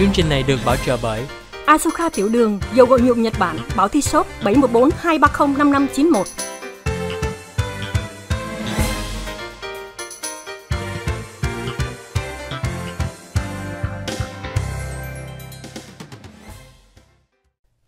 Chương trình này được bảo trợ bởi Asuka Tiểu Đường, dầu gội nhuộm Nhật Bản, báo Thi Shop 714 230 5591.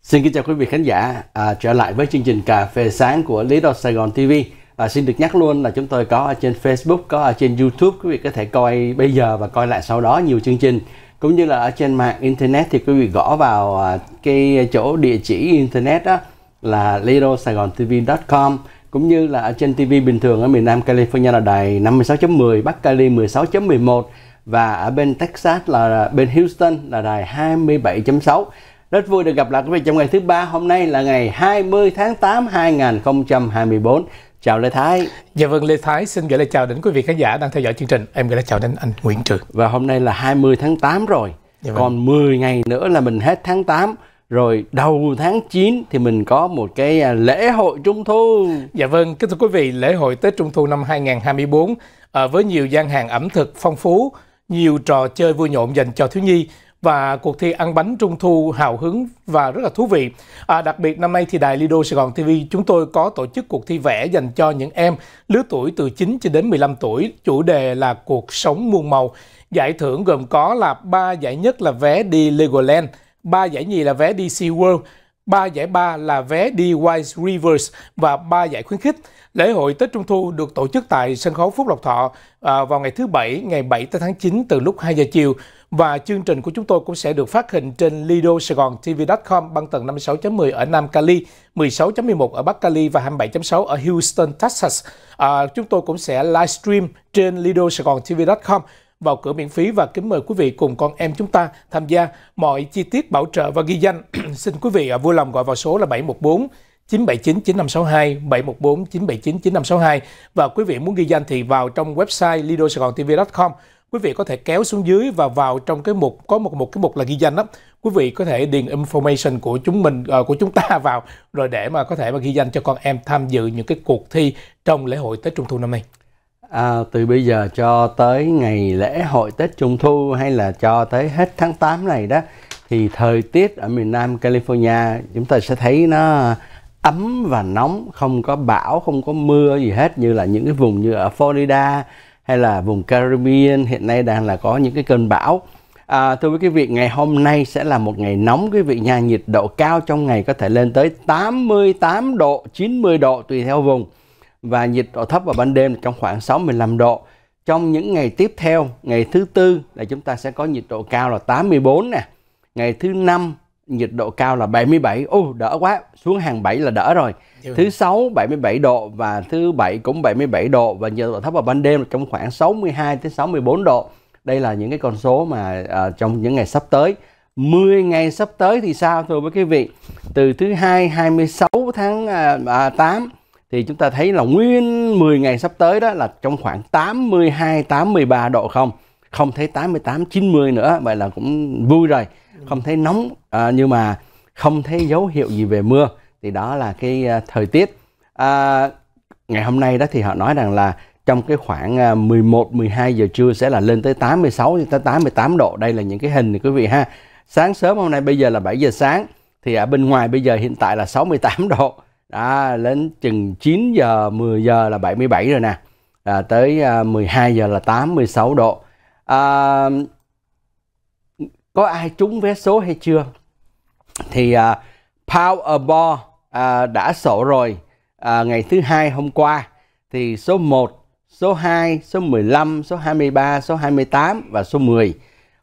Xin kính chào quý vị khán giả à, trở lại với chương trình cà phê sáng của Lý đô Sài Gòn TV. À, xin được nhắc luôn là chúng tôi có ở trên Facebook, có ở trên YouTube, quý vị có thể coi bây giờ và coi lại sau đó nhiều chương trình cũng như là ở trên mạng internet thì quý vị gõ vào à, cái chỗ địa chỉ internet đó là little sài gòn tv com cũng như là ở trên TV bình thường ở miền Nam California là đài 56.10, Bắc Cali 16.11 và ở bên Texas là bên Houston là đài 27.6. Rất vui được gặp lại quý vị trong ngày thứ ba hôm nay là ngày 20 tháng 8 2024. Chào Lê Thái. Dạ vâng, Lê Thái xin gửi lời chào đến quý vị khán giả đang theo dõi chương trình. Em gửi lời chào đến anh Nguyễn Trường. Và hôm nay là 20 tháng 8 rồi. Dạ vâng. Còn 10 ngày nữa là mình hết tháng 8 rồi đầu tháng 9 thì mình có một cái à, lễ hội Trung thu. Dạ vâng, kính thưa quý vị, lễ hội Tết Trung thu năm 2024 à, với nhiều gian hàng ẩm thực phong phú, nhiều trò chơi vui nhộn dành cho thiếu nhi và cuộc thi ăn bánh trung thu hào hứng và rất là thú vị. À, đặc biệt năm nay thì Đài Lido Sài Gòn TV chúng tôi có tổ chức cuộc thi vẽ dành cho những em lứa tuổi từ 9 cho đến 15 tuổi. Chủ đề là cuộc sống muôn màu. Giải thưởng gồm có là ba giải nhất là vé đi Legoland, ba giải nhì là vé đi SeaWorld, ba giải ba là vé đi Wise Rivers và ba giải khuyến khích. Lễ hội Tết Trung Thu được tổ chức tại sân khấu Phúc Lộc Thọ à, vào ngày thứ Bảy, ngày 7 tới tháng 9 từ lúc 2 giờ chiều. Và chương trình của chúng tôi cũng sẽ được phát hình trên Lido Sài Gòn TV.com băng tần 56.10 ở Nam Cali, 16.11 ở Bắc Cali và 27.6 ở Houston, Texas. À, chúng tôi cũng sẽ livestream trên Lido Sài Gòn TV.com vào cửa miễn phí và kính mời quý vị cùng con em chúng ta tham gia. Mọi chi tiết bảo trợ và ghi danh xin quý vị à, vui lòng gọi vào số là 714 979 9562 714 979 9562 và quý vị muốn ghi danh thì vào trong website lidosaigongtv.com quý vị có thể kéo xuống dưới và vào trong cái mục có một một cái mục là ghi danh đó quý vị có thể điền information của chúng mình uh, của chúng ta vào rồi để mà có thể mà ghi danh cho con em tham dự những cái cuộc thi trong lễ hội Tết Trung thu năm nay à, từ bây giờ cho tới ngày lễ hội Tết Trung thu hay là cho tới hết tháng 8 này đó thì thời tiết ở miền Nam California chúng ta sẽ thấy nó ấm và nóng không có bão không có mưa gì hết như là những cái vùng như ở Florida hay là vùng Caribbean hiện nay đang là có những cái cơn bão À, thưa quý vị, ngày hôm nay sẽ là một ngày nóng quý vị nha, nhiệt độ cao trong ngày có thể lên tới 88 độ, 90 độ tùy theo vùng và nhiệt độ thấp vào ban đêm trong khoảng 65 độ. Trong những ngày tiếp theo, ngày thứ tư là chúng ta sẽ có nhiệt độ cao là 84 nè, ngày thứ năm nhiệt độ cao là 77 ô oh, đỡ quá xuống hàng 7 là đỡ rồi ừ. thứ sáu 77 độ và thứ bảy cũng 77 độ và nhiệt độ thấp vào ban đêm là trong khoảng 62 tới 64 độ đây là những cái con số mà à, trong những ngày sắp tới 10 ngày sắp tới thì sao thưa với quý vị từ thứ hai 26 tháng à, à, 8 thì chúng ta thấy là nguyên 10 ngày sắp tới đó là trong khoảng 82 83 độ không không thấy 88 90 nữa vậy là cũng vui rồi không thấy nóng à, nhưng mà không thấy dấu hiệu gì về mưa thì đó là cái à, thời tiết à, ngày hôm nay đó thì họ nói rằng là trong cái khoảng 11 à, 12 giờ trưa sẽ là lên tới 86 tới 88 độ. Đây là những cái hình thì quý vị ha. Sáng sớm hôm nay bây giờ là 7 giờ sáng thì ở bên ngoài bây giờ hiện tại là 68 độ. Đó, đến chừng 9 giờ 10 giờ là 77 rồi nè. À, tới 12 à, giờ là 86 độ. À, có ai trúng vé số hay chưa thì uh, à, Powerball uh, à, đã sổ rồi uh, ngày thứ hai hôm qua thì số 1, số 2, số 15, số 23, số 28 và số 10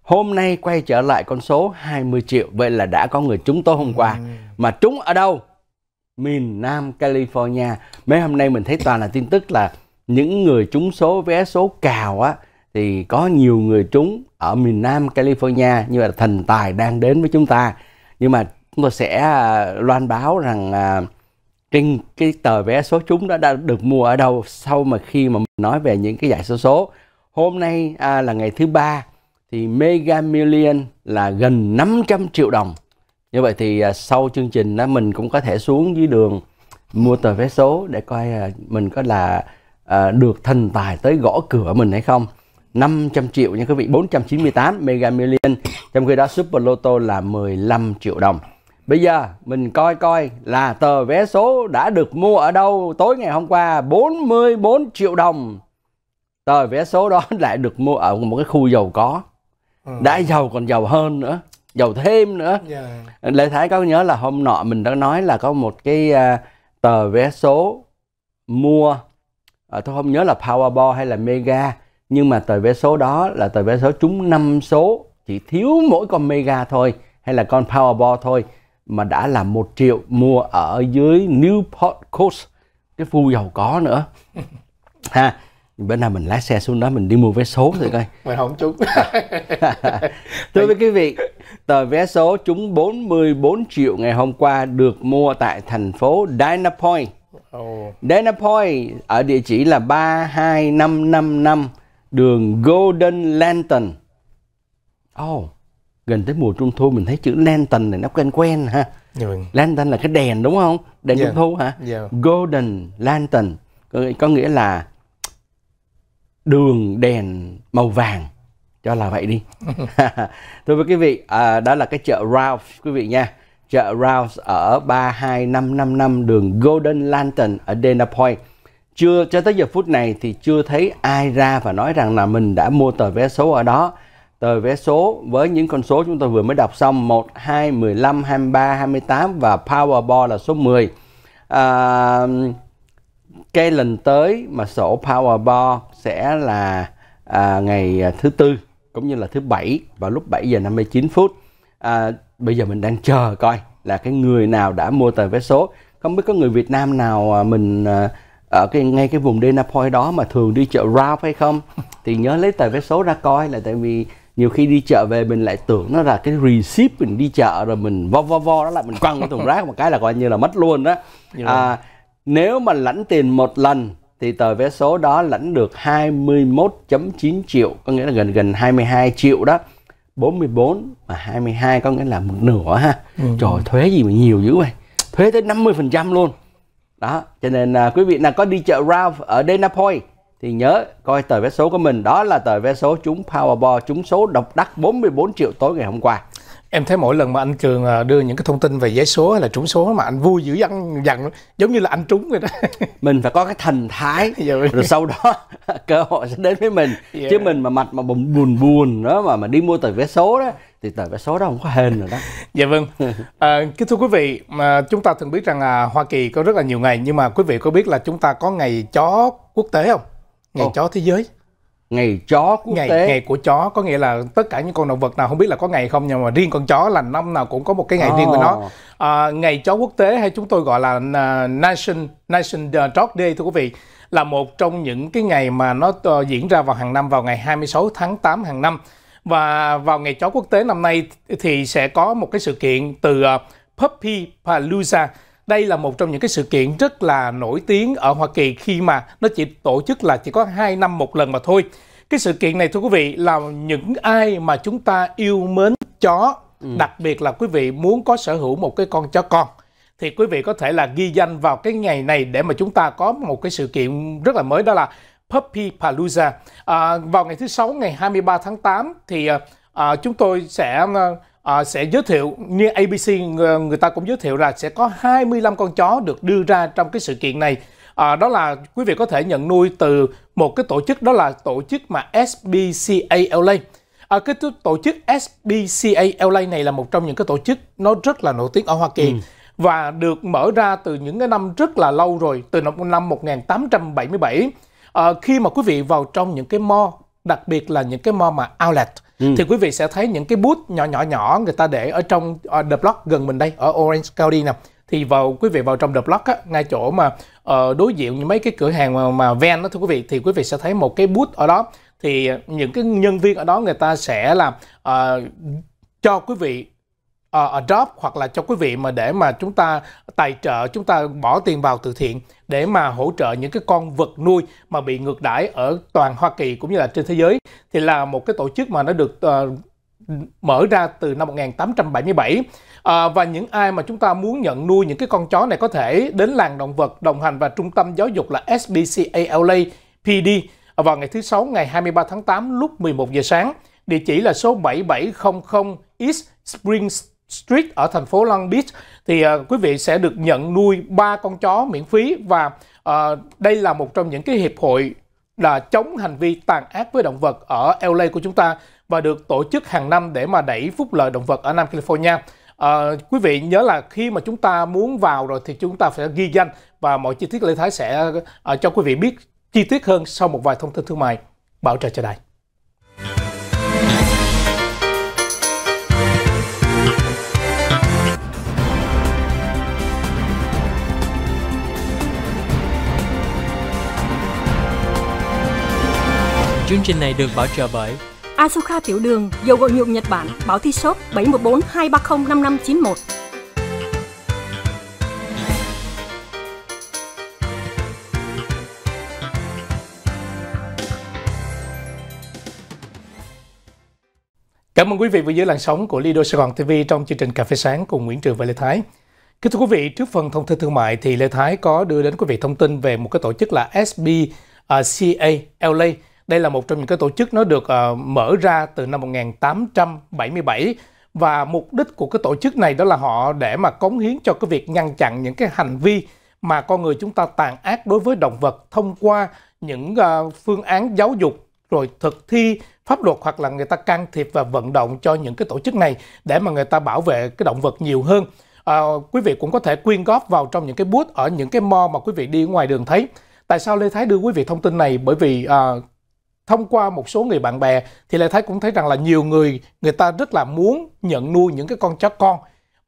hôm nay quay trở lại con số 20 triệu vậy là đã có người trúng tối hôm qua ừ. mà trúng ở đâu miền Nam California mấy hôm nay mình thấy toàn là tin tức là những người trúng số vé số cào á thì có nhiều người trúng ở miền Nam California như là thần tài đang đến với chúng ta nhưng mà chúng tôi sẽ à, loan báo rằng à, trên cái tờ vé số trúng đó đã được mua ở đâu sau mà khi mà nói về những cái giải số số hôm nay à, là ngày thứ ba thì Mega Million là gần 500 triệu đồng như vậy thì à, sau chương trình đó mình cũng có thể xuống dưới đường mua tờ vé số để coi à, mình có là à, được thần tài tới gõ cửa mình hay không 500 triệu nha quý vị 498 mega million trong khi đó super lotto là 15 triệu đồng bây giờ mình coi coi là tờ vé số đã được mua ở đâu tối ngày hôm qua 44 triệu đồng tờ vé số đó lại được mua ở một cái khu giàu có ừ. đã giàu còn giàu hơn nữa giàu thêm nữa yeah. Dạ. lệ thái có nhớ là hôm nọ mình đã nói là có một cái uh, tờ vé số mua à, tôi không nhớ là powerball hay là mega nhưng mà tờ vé số đó là tờ vé số trúng 5 số chỉ thiếu mỗi con mega thôi hay là con powerball thôi mà đã là một triệu mua ở dưới Newport Coast cái khu giàu có nữa ha bữa nào mình lái xe xuống đó mình đi mua vé số rồi coi mình không trúng thưa quý vị tờ vé số trúng 44 triệu ngày hôm qua được mua tại thành phố Dynapoint oh. Dynapoint ở địa chỉ là 32555 đường Golden Lantern. Oh, gần tới mùa trung thu mình thấy chữ lantern này nó quen quen ha. Ừ. Lantern là cái đèn đúng không? Đèn yeah. Dạ. trung thu hả? Yeah. Dạ. Golden Lantern có, có nghĩa là đường đèn màu vàng cho là vậy đi. Thưa với quý vị, à, đó là cái chợ Ralph quý vị nha. Chợ Ralph ở 32555 đường Golden Lantern ở Dana Point chưa cho tới giờ phút này thì chưa thấy ai ra và nói rằng là mình đã mua tờ vé số ở đó tờ vé số với những con số chúng tôi vừa mới đọc xong 1, 2, 15, 23, 28 và Powerball là số 10 à, cái lần tới mà sổ Powerball sẽ là à, ngày à, thứ tư cũng như là thứ bảy vào lúc 7 giờ 59 phút à, bây giờ mình đang chờ coi là cái người nào đã mua tờ vé số không biết có người Việt Nam nào à, mình à, ở ờ, cái ngay cái vùng Dana Point đó mà thường đi chợ Ralph hay không thì nhớ lấy tờ vé số ra coi là tại vì nhiều khi đi chợ về mình lại tưởng nó là cái receipt mình đi chợ rồi mình vo vo vo đó là mình quăng cái thùng rác một cái là coi như là mất luôn đó à, nếu mà lãnh tiền một lần thì tờ vé số đó lãnh được 21.9 triệu có nghĩa là gần gần 22 triệu đó 44 và 22 có nghĩa là một nửa ha ừ. trời thuế gì mà nhiều dữ vậy thuế tới 50 phần trăm luôn đó cho nên à, quý vị nào có đi chợ Ralph ở Dana Point thì nhớ coi tờ vé số của mình đó là tờ vé số trúng Powerball trúng số độc đắc 44 triệu tối ngày hôm qua em thấy mỗi lần mà anh cường à, đưa những cái thông tin về vé số hay là trúng số mà anh vui dữ dằn dằn giống như là anh trúng vậy đó mình phải có cái thần thái dạ, rồi sau đó cơ hội sẽ đến với mình yeah. Dạ. chứ mình mà mặt mà buồn buồn đó mà mà đi mua tờ vé số đó thì tờ vé số đó không có hên rồi đó dạ vâng à, kính thưa quý vị mà chúng ta thường biết rằng là hoa kỳ có rất là nhiều ngày nhưng mà quý vị có biết là chúng ta có ngày chó quốc tế không ngày Ồ. chó thế giới ngày chó quốc ngày, tế ngày của chó có nghĩa là tất cả những con động vật nào không biết là có ngày không nhưng mà riêng con chó là năm nào cũng có một cái ngày oh. riêng của nó à, ngày chó quốc tế hay chúng tôi gọi là uh, à, National nation dog day thưa quý vị là một trong những cái ngày mà nó uh, diễn ra vào hàng năm vào ngày 26 tháng 8 hàng năm và vào ngày chó quốc tế năm nay thì sẽ có một cái sự kiện từ ờ, Puppy Palooza. Đây là một trong những cái sự kiện rất là nổi tiếng ở Hoa Kỳ khi mà nó chỉ tổ chức là chỉ có 2 năm một lần mà thôi. Cái sự kiện này thưa quý vị là những ai mà chúng ta yêu mến chó, ừ. đặc biệt là quý vị muốn có sở hữu một cái con chó con thì quý vị có thể là ghi danh vào cái ngày này để mà chúng ta có một cái sự kiện rất là mới đó là Puppy Palooza. À, vào ngày thứ sáu ngày 23 tháng 8 thì à, à, chúng tôi sẽ à, à sẽ giới thiệu như ABC ờ, người ta cũng giới thiệu là sẽ có 25 con chó được đưa ra trong cái sự kiện này. À, đó là quý vị có thể nhận nuôi từ một cái tổ chức đó là tổ chức mà SBCALA. À, cái tổ chức SBCALA này là một trong những cái tổ chức nó rất là nổi tiếng ở Hoa Kỳ. Ừ và được mở ra từ những cái năm rất là lâu rồi, từ năm 1877 à, khi mà quý vị vào trong những cái mall đặc biệt là những cái mall mà outlet ừ. thì quý vị sẽ thấy những cái bút nhỏ nhỏ nhỏ người ta để ở trong uh, The Block gần mình đây ở Orange County nè thì vào quý vị vào trong The Block á, ngay chỗ mà uh, đối diện những mấy cái cửa hàng mà, mà van đó thưa quý vị thì quý vị sẽ thấy một cái bút ở đó thì những cái nhân viên ở đó người ta sẽ làm uh, cho quý vị uh, adopt hoặc là cho quý vị mà để mà chúng ta tài trợ chúng ta bỏ tiền vào từ thiện để mà hỗ trợ những cái con vật nuôi mà bị ngược đãi ở toàn Hoa Kỳ cũng như là trên thế giới thì là một cái tổ chức mà nó được uh, mở ra từ năm 1877 à, ờ, và những ai mà chúng ta muốn nhận nuôi những cái con chó này có thể đến làng động vật đồng hành và trung tâm giáo dục là SBCALA PD vào ngày thứ sáu ngày 23 tháng 8 lúc 11 giờ sáng địa chỉ là số 7700 East Springs Street ở thành phố Long Beach thì uh, quý vị sẽ được nhận nuôi ba con chó miễn phí và uh, đây là một trong những cái hiệp hội là chống hành vi tàn ác với động vật ở LA của chúng ta và được tổ chức hàng năm để mà đẩy phúc lợi động vật ở Nam California. À, quý vị nhớ là khi mà chúng ta muốn vào rồi thì chúng ta phải ghi danh và mọi chi tiết Lê Thái sẽ à, cho quý vị biết chi tiết hơn sau một vài thông tin thương mại. Bảo trợ cho đài. Chương trình này được bảo trợ bởi Asuka Tiểu Đường, dầu gội nhuộm Nhật Bản, Bảo Thi Shop 714 230 5591. Cảm ơn quý vị vừa dưới làn sóng của Lido Sài Gòn TV trong chương trình Cà phê sáng cùng Nguyễn Trường và Lê Thái. Kính thưa quý vị, trước phần thông tin thương mại thì Lê Thái có đưa đến quý vị thông tin về một cái tổ chức là SBCA à, LA đây là một trong những cái tổ chức nó được uh, mở ra từ năm 1877 và mục đích của cái tổ chức này đó là họ để mà cống hiến cho cái việc ngăn chặn những cái hành vi mà con người chúng ta tàn ác đối với động vật thông qua những uh, phương án giáo dục rồi thực thi pháp luật hoặc là người ta can thiệp và vận động cho những cái tổ chức này để mà người ta bảo vệ cái động vật nhiều hơn. À, quý vị cũng có thể quyên góp vào trong những cái bút ở những cái mo mà quý vị đi ngoài đường thấy. Tại sao Lê Thái đưa quý vị thông tin này? Bởi vì à, thông qua một số người bạn bè thì lại thấy cũng thấy rằng là nhiều người người ta rất là muốn nhận nuôi những cái con chó con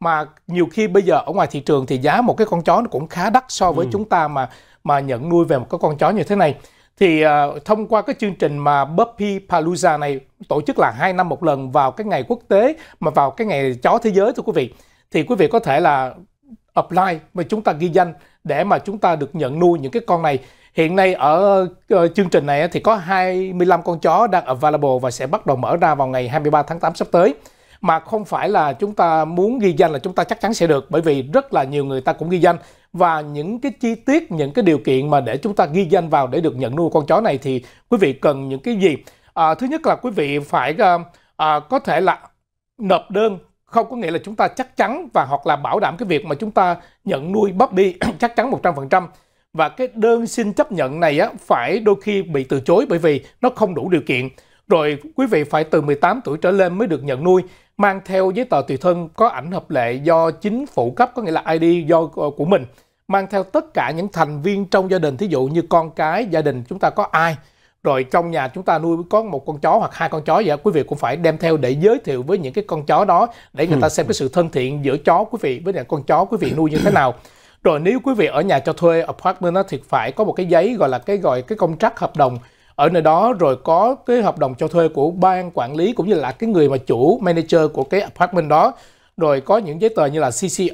mà nhiều khi bây giờ ở ngoài thị trường thì giá một cái con chó nó cũng khá đắt so với ừ. chúng ta mà mà nhận nuôi về một cái con chó như thế này thì uh, thông qua cái chương trình mà Puppy Palooza này tổ chức là hai năm một lần vào cái ngày quốc tế mà vào cái ngày chó thế giới thưa quý vị thì quý vị có thể là apply mà chúng ta ghi danh để mà chúng ta được nhận nuôi những cái con này Hiện nay ở ờ, chương trình này thì có 25 con chó đang available và sẽ bắt đầu mở ra vào ngày 23 tháng 8 sắp tới mà không phải là chúng ta muốn ghi danh là chúng ta chắc chắn sẽ được bởi vì rất là nhiều người ta cũng ghi danh và những cái chi tiết những cái điều kiện mà để chúng ta ghi danh vào để được nhận nuôi con chó này thì quý vị cần những cái gì à, thứ nhất là quý vị phải ờ, à, có thể là nộp đơn không có nghĩa là chúng ta chắc chắn và hoặc là bảo đảm cái việc mà chúng ta nhận nuôi Bobby chắc chắn 100% và cái đơn xin chấp nhận này á, phải đôi khi bị từ chối bởi vì nó không đủ điều kiện. Rồi quý vị phải từ 18 tuổi trở lên mới được nhận nuôi, mang theo giấy tờ tùy thân có ảnh hợp lệ do chính phủ cấp, có nghĩa là ID do ờ, của mình, mang theo tất cả những thành viên trong gia đình, thí dụ như con cái, gia đình chúng ta có ai, rồi trong nhà chúng ta nuôi có một con chó hoặc hai con chó vậy quý vị cũng phải đem theo để giới thiệu với những cái con chó đó để người ta ừ. xem cái sự thân thiện giữa chó quý vị với lại con chó quý vị nuôi như thế nào rồi nếu quý vị ở nhà cho thuê apartment đó, thì phải có một cái giấy gọi là cái gọi cái công trắc hợp đồng ở nơi đó rồi có cái hợp đồng cho thuê của ban quản lý cũng như là cái người mà chủ manager của cái apartment đó rồi có những giấy tờ như là CCR,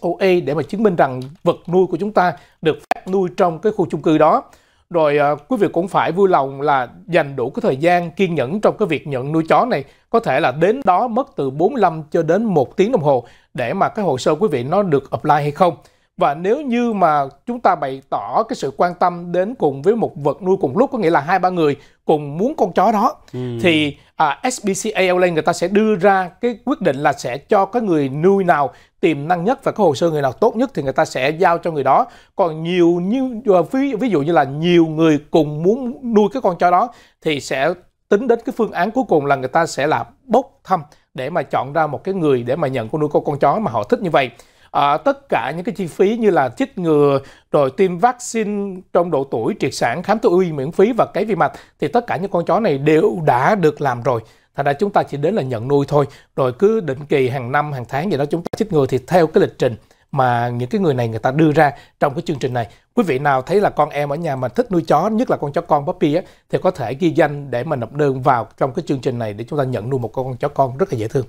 HOA để mà chứng minh rằng vật nuôi của chúng ta được phép nuôi trong cái khu chung cư đó. Rồi à, quý vị cũng phải vui lòng là dành đủ cái thời gian kiên nhẫn trong cái việc nhận nuôi chó này. Có thể là đến đó mất từ 45 cho đến 1 tiếng đồng hồ để mà cái hồ sơ quý vị nó được apply hay không và nếu như mà chúng ta bày tỏ cái sự quan tâm đến cùng với một vật nuôi cùng lúc có nghĩa là hai ba người cùng muốn con chó đó ừ. thì à, SBCALA người ta sẽ đưa ra cái quyết định là sẽ cho cái người nuôi nào tiềm năng nhất và có hồ sơ người nào tốt nhất thì người ta sẽ giao cho người đó còn nhiều như ờ, ví, ví dụ như là nhiều người cùng muốn nuôi cái con chó đó thì sẽ tính đến cái phương án cuối cùng là người ta sẽ là bốc thăm để mà chọn ra một cái người để mà nhận con nuôi con con chó mà họ thích như vậy à, tất cả những cái chi phí như là chích ngừa rồi tiêm vaccine trong độ tuổi triệt sản khám thú y miễn phí và cái vi mạch thì tất cả những con chó này đều đã được làm rồi thành ra chúng ta chỉ đến là nhận nuôi thôi rồi cứ định kỳ hàng năm hàng tháng gì đó chúng ta chích ngừa thì theo cái lịch trình mà những cái người này người ta đưa ra trong cái chương trình này. Quý vị nào thấy là con em ở nhà mà thích nuôi chó, nhất là con chó con puppy á, thì có thể ghi danh để mà nộp đơn vào trong cái chương trình này để chúng ta nhận nuôi một con chó con rất là dễ thương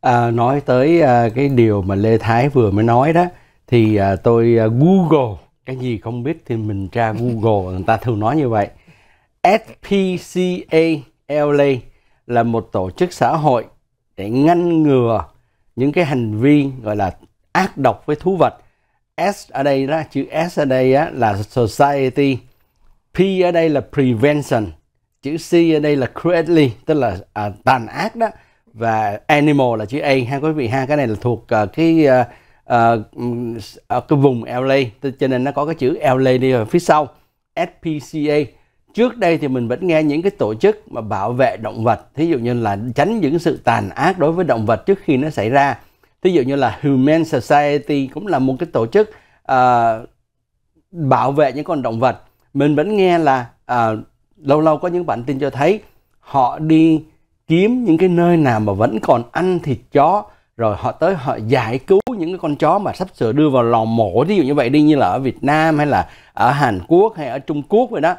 à, nói tới à, cái điều mà lê thái vừa mới nói đó thì à, tôi à, google cái gì không biết thì mình tra google người ta thường nói như vậy spca la là một tổ chức xã hội để ngăn ngừa những cái hành vi gọi là ác độc với thú vật S ở đây đó chữ S ở đây á, là society P ở đây là prevention chữ C ở đây là cruelty tức là à, tàn ác đó và animal là chữ A ha quý vị ha cái này là thuộc uh, cái uh, uh, cái vùng LA cho nên nó có cái chữ LA đi ở phía sau SPCA trước đây thì mình vẫn nghe những cái tổ chức mà bảo vệ động vật thí dụ như là tránh những sự tàn ác đối với động vật trước khi nó xảy ra thí dụ như là Human Society cũng là một cái tổ chức uh, bảo vệ những con động vật mình vẫn nghe là uh, lâu lâu có những bản tin cho thấy họ đi kiếm những cái nơi nào mà vẫn còn ăn thịt chó rồi họ tới họ giải cứu những cái con chó mà sắp sửa đưa vào lò mổ ví dụ như vậy đi như là ở Việt Nam hay là ở Hàn Quốc hay ở Trung Quốc vậy đó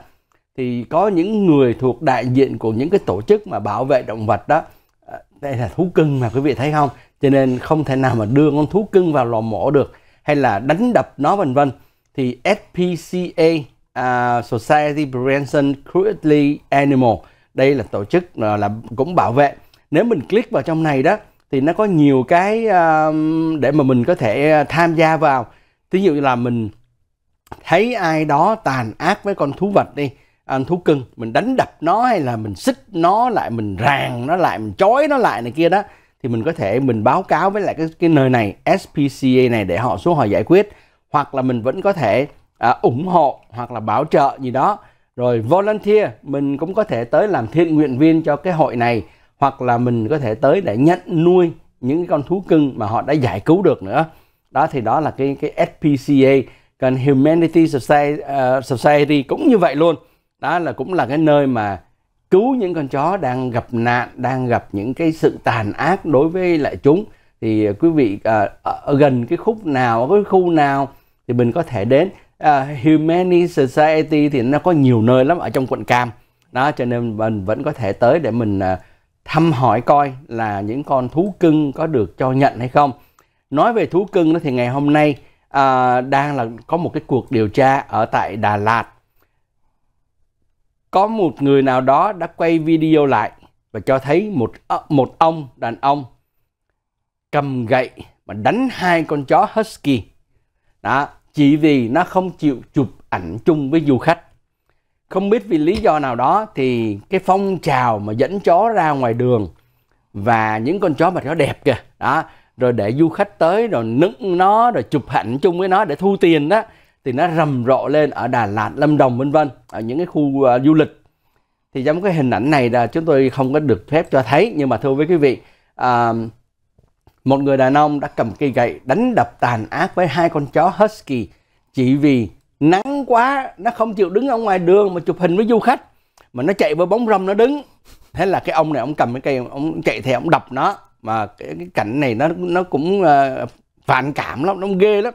thì có những người thuộc đại diện của những cái tổ chức mà bảo vệ động vật đó à, đây là thú cưng mà quý vị thấy không cho nên không thể nào mà đưa con thú cưng vào lò mổ được hay là đánh đập nó vân vân thì SPCA uh, à, Society Prevention Cruelty Animal đây là tổ chức à, là cũng bảo vệ nếu mình click vào trong này đó thì nó có nhiều cái để mà mình có thể à, tham gia vào thí dụ như là mình thấy ai đó tàn ác với con thú vật đi ăn à, thú cưng mình đánh đập nó hay là mình xích nó lại mình ràng nó lại mình chói nó lại này kia đó thì mình có thể mình báo cáo với lại cái cái nơi này SPCA này để họ xuống họ giải quyết hoặc là mình vẫn có thể à, ủng hộ hoặc là bảo trợ gì đó rồi volunteer mình cũng có thể tới làm thiện nguyện viên cho cái hội này hoặc là mình có thể tới để nhận nuôi những con thú cưng mà họ đã giải cứu được nữa đó thì đó là cái cái SPCA còn Humanity ờ, Society, cũng như vậy luôn đó là cũng là cái nơi mà cứu những con chó đang gặp nạn đang gặp những cái sự tàn ác đối với lại chúng thì quý vị ờ, ở gần cái khúc nào ở cái khu nào thì mình có thể đến uh, ờ, Humane Society thì nó có nhiều nơi lắm ở trong quận Cam đó cho nên mình vẫn có thể tới để mình uh, thăm hỏi coi là những con thú cưng có được cho nhận hay không nói về thú cưng đó thì ngày hôm nay uh, đang là có một cái cuộc điều tra ở tại Đà Lạt có một người nào đó đã quay video lại và cho thấy một một ông đàn ông cầm gậy mà đánh hai con chó husky đó chỉ vì nó không chịu chụp ảnh chung với du khách. Không biết vì lý do nào đó thì cái phong trào mà dẫn chó ra ngoài đường và những con chó mà nó đẹp kìa, đó, rồi để du khách tới rồi nựng nó rồi chụp ảnh chung với nó để thu tiền đó thì nó rầm rộ lên ở Đà Lạt, Lâm Đồng vân vân ở những cái khu uh, du lịch. Thì giống cái hình ảnh này là chúng tôi không có được phép cho thấy nhưng mà thưa với quý vị, uh, một người đàn ông đã cầm cây gậy đánh đập tàn ác với hai con chó Husky chỉ vì nắng quá nó không chịu đứng ở ngoài đường mà chụp hình với du khách mà nó chạy với bóng râm nó đứng thế là cái ông này ông cầm cái cây ông chạy theo ông đập nó mà cái, cái cảnh này nó nó cũng uh, phản cảm lắm nó ghê lắm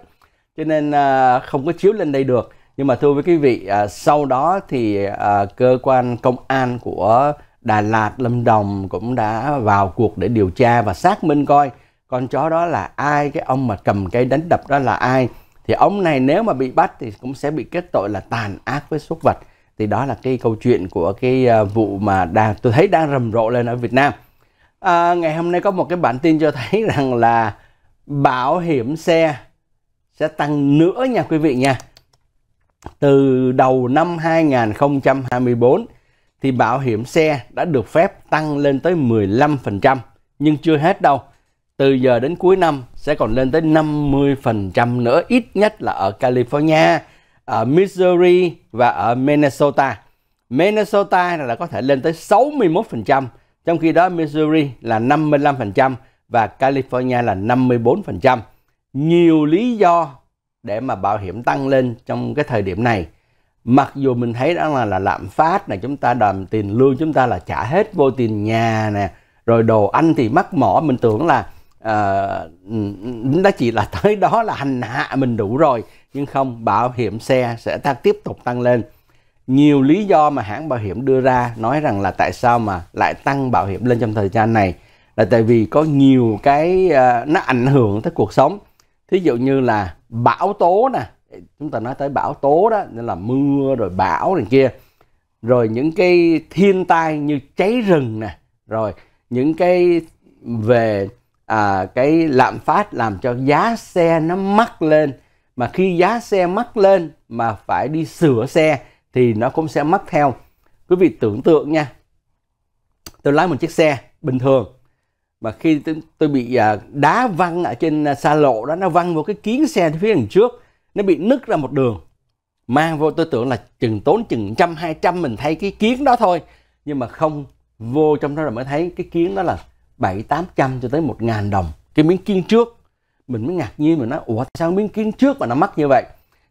cho nên uh, không có chiếu lên đây được nhưng mà thưa với quý vị uh, sau đó thì uh, cơ quan công an của Đà Lạt Lâm Đồng cũng đã vào cuộc để điều tra và xác minh coi con chó đó là ai cái ông mà cầm cây đánh đập đó là ai thì ông này nếu mà bị bắt thì cũng sẽ bị kết tội là tàn ác với súc vật thì đó là cái câu chuyện của cái à, vụ mà đang tôi thấy đang rầm rộ lên ở Việt Nam à, ngày hôm nay có một cái bản tin cho thấy rằng là bảo hiểm xe sẽ tăng nữa nha quý vị nha từ đầu năm 2024 thì bảo hiểm xe đã được phép tăng lên tới 15% nhưng chưa hết đâu từ giờ đến cuối năm sẽ còn lên tới 50% nữa ít nhất là ở California, ở Missouri và ở Minnesota. Minnesota là có thể lên tới 61%, trong khi đó Missouri là 55% và California là 54%. Nhiều lý do để mà bảo hiểm tăng lên trong cái thời điểm này. Mặc dù mình thấy đó là, là lạm phát này chúng ta đòi tiền lương chúng ta là trả hết vô tiền nhà nè, rồi đồ ăn thì mắc mỏ mình tưởng là uh, nó chỉ là tới đó là hành hạ mình đủ rồi nhưng không bảo hiểm xe sẽ ta tiếp tục tăng lên nhiều lý do mà hãng bảo hiểm đưa ra nói rằng là tại sao mà lại tăng bảo hiểm lên trong thời gian này là tại vì có nhiều cái uh, nó ảnh hưởng tới cuộc sống thí dụ như là bão tố nè chúng ta nói tới bão tố đó nên là mưa rồi bão này kia rồi những cái thiên tai như cháy rừng nè rồi những cái về à, cái lạm phát làm cho giá xe nó mắc lên mà khi giá xe mắc lên mà phải đi sửa xe thì nó cũng sẽ mắc theo quý vị tưởng tượng nha tôi lái một chiếc xe bình thường mà khi tôi, bị à, đá văng ở trên à, xa lộ đó nó văng vô cái kiến xe phía đằng trước nó bị nứt ra một đường mang vô tôi tưởng là chừng tốn chừng trăm hai trăm mình thay cái kiến đó thôi nhưng mà không vô trong đó là mới thấy cái kiến đó là bảy tám trăm cho tới một ngàn đồng cái miếng kiêng trước mình mới ngạc nhiên mình nói ủa sao miếng kiêng trước mà nó mắc như vậy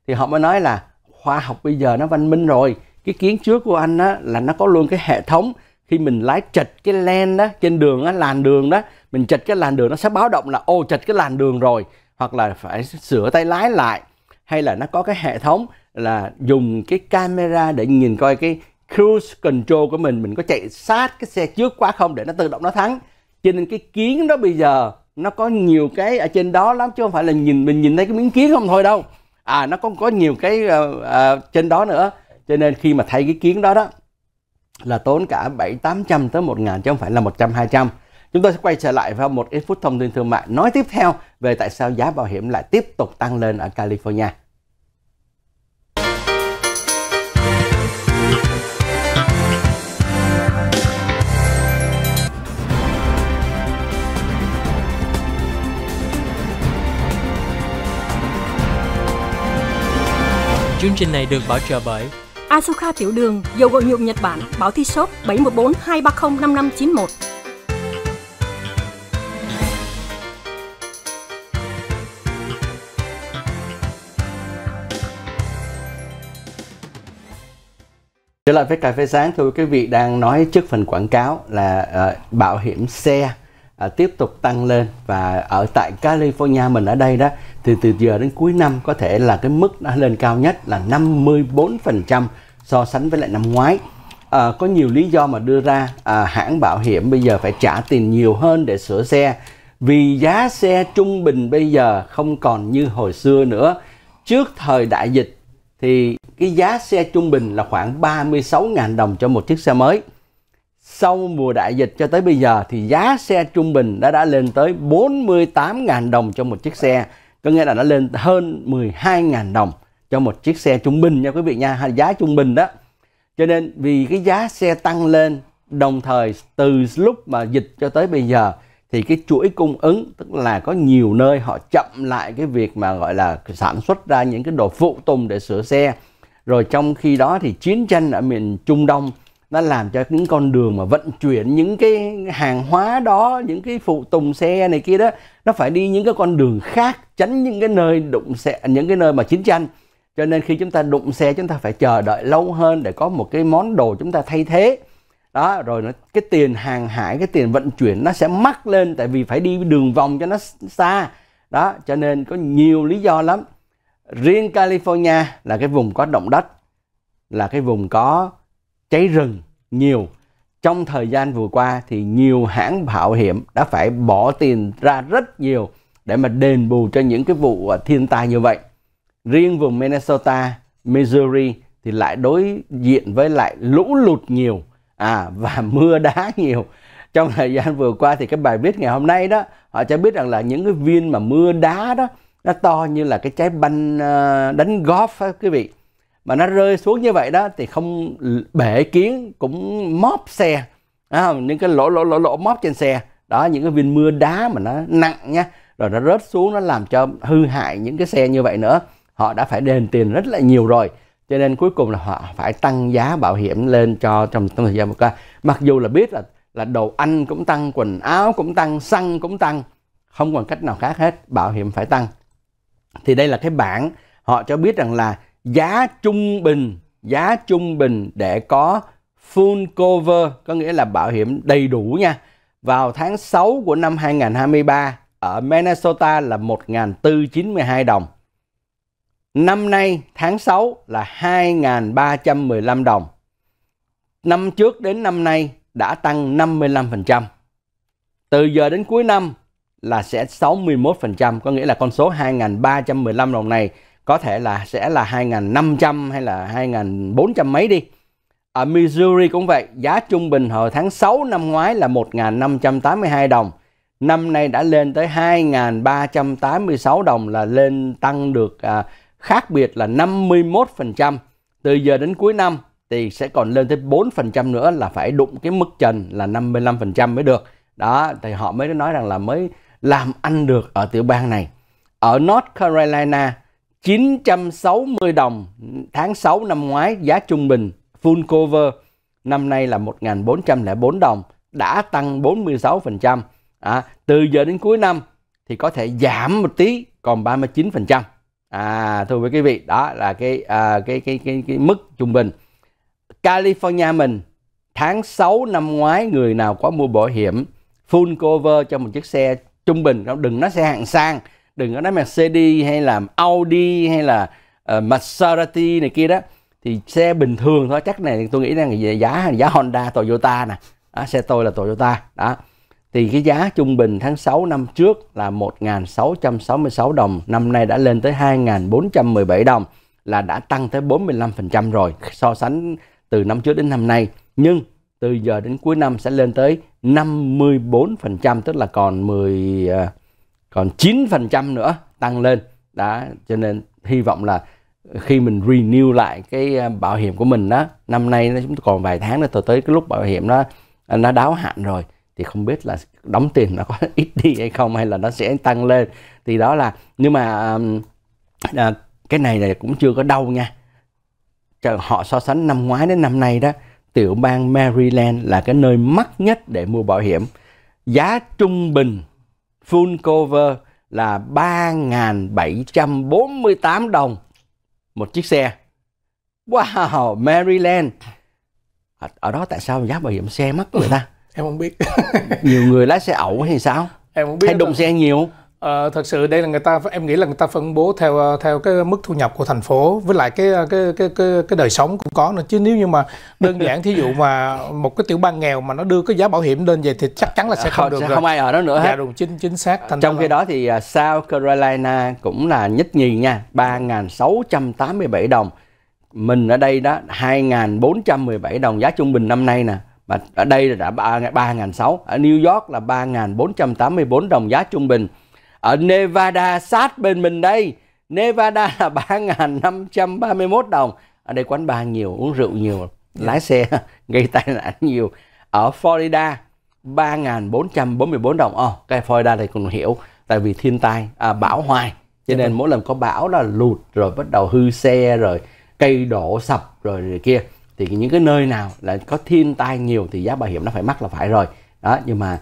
thì họ mới nói là khoa học bây giờ nó văn minh rồi cái kiến trước của anh á là nó có luôn cái hệ thống khi mình lái chệch cái len đó trên đường á làn đường đó mình chệch cái làn đường nó sẽ báo động là ô chệch cái làn đường rồi hoặc là phải sửa tay lái lại hay là nó có cái hệ thống là dùng cái camera để nhìn coi cái cruise control của mình mình có chạy sát cái xe trước quá không để nó tự động nó thắng cho nên cái kiến đó bây giờ nó có nhiều cái ở trên đó lắm chứ không phải là nhìn mình nhìn thấy cái miếng kiến không thôi đâu à nó còn có nhiều cái uh, uh, trên đó nữa cho nên khi mà thay cái kiến đó đó là tốn cả bảy tám trăm tới một ngàn chứ không phải là một trăm hai trăm Chúng tôi sẽ quay trở lại vào một ít phút thông tin thương mại nói tiếp theo về tại sao giá bảo hiểm lại tiếp tục tăng lên ở California. Chương trình này được bảo trợ bởi Asuka Tiểu Đường, dầu gội nhuộm Nhật Bản, báo thi shop 714 230 5591. Trở lại với cà phê sáng, thưa quý vị đang nói trước phần quảng cáo là uh, bảo hiểm xe à, tiếp tục tăng lên và ở tại California mình ở đây đó thì từ giờ đến cuối năm có thể là cái mức đã lên cao nhất là 54% so sánh với lại năm ngoái. À, có nhiều lý do mà đưa ra à, hãng bảo hiểm bây giờ phải trả tiền nhiều hơn để sửa xe vì giá xe trung bình bây giờ không còn như hồi xưa nữa. Trước thời đại dịch thì cái giá xe trung bình là khoảng 36.000 đồng cho một chiếc xe mới sau mùa đại dịch cho tới bây giờ thì giá xe trung bình đã đã lên tới 48.000 đồng cho một chiếc xe có nghĩa là nó lên hơn 12.000 đồng cho một chiếc xe trung bình nha quý vị nha giá trung bình đó cho nên vì cái giá xe tăng lên đồng thời từ lúc mà dịch cho tới bây giờ thì cái chuỗi cung ứng tức là có nhiều nơi họ chậm lại cái việc mà gọi là sản xuất ra những cái đồ phụ tùng để sửa xe rồi trong khi đó thì chiến tranh ở miền Trung Đông nó làm cho những con đường mà vận chuyển những cái hàng hóa đó những cái phụ tùng xe này kia đó nó phải đi những cái con đường khác tránh những cái nơi đụng xe những cái nơi mà chiến tranh cho nên khi chúng ta đụng xe chúng ta phải chờ đợi lâu hơn để có một cái món đồ chúng ta thay thế đó rồi nó, cái tiền hàng hải cái tiền vận chuyển nó sẽ mắc lên tại vì phải đi đường vòng cho nó xa đó cho nên có nhiều lý do lắm riêng California là cái vùng có động đất là cái vùng có cháy rừng nhiều trong thời gian vừa qua thì nhiều hãng bảo hiểm đã phải bỏ tiền ra rất nhiều để mà đền bù cho những cái vụ à, thiên tai như vậy. Riêng vùng Minnesota, Missouri thì lại đối diện với lại lũ lụt nhiều à và mưa đá nhiều. Trong thời gian vừa qua thì cái bài viết ngày hôm nay đó họ cho biết rằng là những cái viên mà mưa đá đó nó to như là cái trái banh ờ, đánh golf đó quý vị mà nó rơi xuống như vậy đó thì không bể kiến cũng móp xe à, những cái lỗ lỗ lỗ lỗ móp trên xe đó những cái viên mưa đá mà nó nặng nha rồi nó rớt xuống nó làm cho hư hại những cái xe như vậy nữa họ đã phải đền tiền rất là nhiều rồi cho nên cuối cùng là họ phải tăng giá bảo hiểm lên cho trong, trong thời gian vừa qua mặc dù là biết là là đồ ăn cũng tăng quần áo cũng tăng xăng cũng tăng không còn cách nào khác hết bảo hiểm phải tăng thì đây là cái bảng họ cho biết rằng là giá trung bình giá trung bình để có full cover có nghĩa là bảo hiểm đầy đủ nha vào tháng 6 của năm 2023 ở Minnesota là 1.492 đồng. Năm nay tháng 6 là 2.315 đồng. Năm trước đến năm nay đã tăng 55%. Từ giờ đến cuối năm là sẽ 61%, có nghĩa là con số 2.315 đồng này có thể là sẽ là 2.500 hay là 2.400 mấy đi. Ở Missouri cũng vậy, giá trung bình hồi tháng 6 năm ngoái là 1.582 đồng. Năm nay đã lên tới 2.386 đồng là lên tăng được à, khác biệt là 51%. Từ giờ đến cuối năm thì sẽ còn lên tới 4% nữa là phải đụng cái mức trần là 55% mới được. Đó, thì họ mới nói rằng là mới làm ăn được ở tiểu bang này. Ở North Carolina 960 đồng tháng 6 năm ngoái giá trung bình full cover năm nay là 1.404 đồng đã tăng 46%. À, từ giờ đến cuối năm thì có thể giảm một tí còn 39%. À thưa quý vị, đó là cái à, cái, cái cái cái mức trung bình. California mình tháng 6 năm ngoái người nào có mua bảo hiểm full cover cho một chiếc xe trung bình đừng nói xe hạng sang đừng có nói Mercedes hay là Audi hay là uh, Maserati này kia đó thì xe bình thường thôi chắc này tôi nghĩ rằng giá giá Honda Toyota nè đó, xe tôi là Toyota đó thì cái giá trung bình tháng 6 năm trước là 1.666 đồng năm nay đã lên tới 2.417 đồng là đã tăng tới 45% rồi so sánh từ năm trước đến năm nay nhưng từ giờ đến cuối năm sẽ lên tới 54% tức là còn 10 còn 9% nữa tăng lên đó cho nên hy vọng là khi mình renew lại cái à, bảo hiểm của mình đó năm nay nó chúng còn vài tháng nữa tới tới cái lúc bảo hiểm nó nó đáo hạn rồi thì không biết là đóng tiền nó có ít đi hay không hay là nó sẽ tăng lên thì đó là nhưng mà à, cái này này cũng chưa có đâu nha Chờ họ so sánh năm ngoái đến năm nay đó tiểu bang Maryland là cái nơi mắc nhất để mua bảo hiểm giá trung bình full cover là 3.748 đồng một chiếc xe. Wow, Maryland. Ở đó tại sao giá bảo hiểm xe mắc người ta? Em không biết. Nhiều người lái xe ẩu hay sao? Em không biết. Hay đụng xe nhiều. À, thật sự đây là người ta em nghĩ là người ta phân bố theo ờ, theo cái mức thu nhập của thành phố với lại cái ờ, cái cái cái, cái đời sống cũng có nữa chứ nếu như mà đơn giản thí dụ mà một cái tiểu bang nghèo mà nó đưa cái giá bảo hiểm lên về thì chắc chắn là sẽ không được sẽ rồi. không ai ở đó nữa dạ, hết. đúng chính chính xác. Thành Trong khi là... đó thì South Carolina cũng là nhất nhì nha, 3.687 đồng. Mình ở đây đó 2.417 đồng giá trung bình năm nay nè mà ở đây là đã 3.600, ở New York là 3.484 đồng giá trung bình ở Nevada sát bên mình đây Nevada là 3.531 đồng ở đây quán bar nhiều uống rượu nhiều dạ. lái xe gây tai nạn nhiều ở Florida 3.444 đồng Ồ, oh, cái Florida này cũng hiểu tại vì thiên tai à, bão hoài cho dạ nên vâng. mỗi lần có bão là lụt rồi bắt đầu hư xe rồi cây đổ sập rồi này kia thì những cái nơi nào là có thiên tai nhiều thì giá bảo hiểm nó phải mắc là phải rồi đó nhưng mà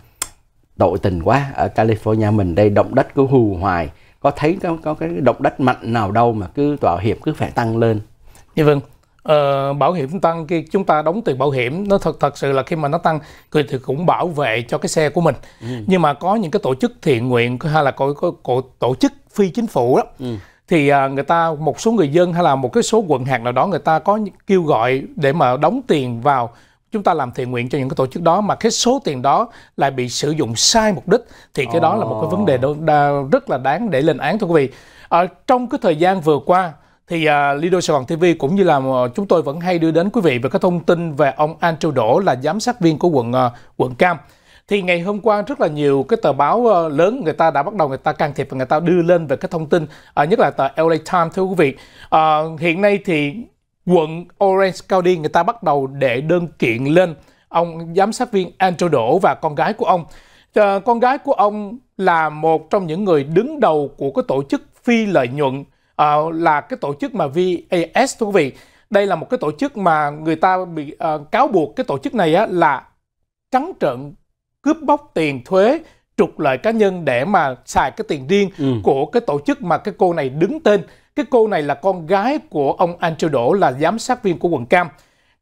tội tình quá ở California mình đây động đất cứ hù hoài có thấy có, có cái động đất mạnh nào đâu mà cứ bảo hiểm cứ phải tăng lên như dạ vâng Ờ, bảo hiểm tăng khi chúng ta đóng tiền bảo hiểm nó thật thật sự là khi mà nó tăng thì cũng bảo vệ cho cái xe của mình ừ. nhưng mà có những cái tổ chức thiện nguyện hay là có, có, có tổ chức phi chính phủ đó ừ. thì à, người ta một số người dân hay là một cái số quận hạt nào đó người ta có kêu gọi để mà đóng tiền vào chúng ta làm thiện nguyện cho những cái tổ chức đó mà cái số tiền đó lại bị sử dụng sai mục đích thì cái đó là một cái vấn đề rất là đáng để lên án thưa quý vị. ở à, trong cái thời gian vừa qua thì uh, à, Lido Sài Gòn TV cũng như là à, chúng tôi vẫn hay đưa đến quý vị về cái thông tin về ông Andrew Đỗ là giám sát viên của quận uh, quận Cam. Thì ngày hôm qua rất là nhiều cái tờ báo uh, lớn người ta đã bắt đầu người ta can thiệp và người ta đưa lên về cái thông tin uh, nhất là tờ LA Times thưa quý vị. Uh, hiện nay thì quận Orange County người ta bắt đầu đệ đơn kiện lên ông giám sát viên Andrew Đỗ và con gái của ông. Ờ, con gái của ông là một trong những người đứng đầu của cái tổ chức phi lợi nhuận ờ, là cái tổ chức mà VAS thưa quý vị. Đây là một cái tổ chức mà người ta bị ờ, cáo buộc cái tổ chức này là trắng trợn cướp bóc tiền thuế trục lợi cá nhân để mà xài cái tiền riêng ừ. của cái tổ chức mà cái cô này đứng tên cái cô này là con gái của ông Andrew Đỗ là giám sát viên của quận Cam.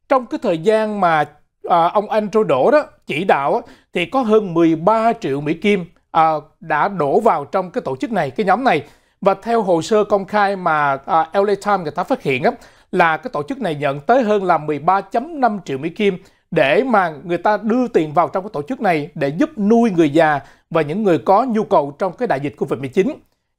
Trong cái thời gian mà à, ông Andrew Đỗ đó chỉ đạo thì có hơn 13 triệu Mỹ Kim à, đã đổ vào trong cái tổ chức này, cái nhóm này. Và theo hồ sơ công khai mà à, LA Times người ta phát hiện á, là cái tổ chức này nhận tới hơn là 13.5 triệu Mỹ Kim để mà người ta đưa tiền vào trong cái tổ chức này để giúp nuôi người già và những người có nhu cầu trong cái đại dịch Covid-19.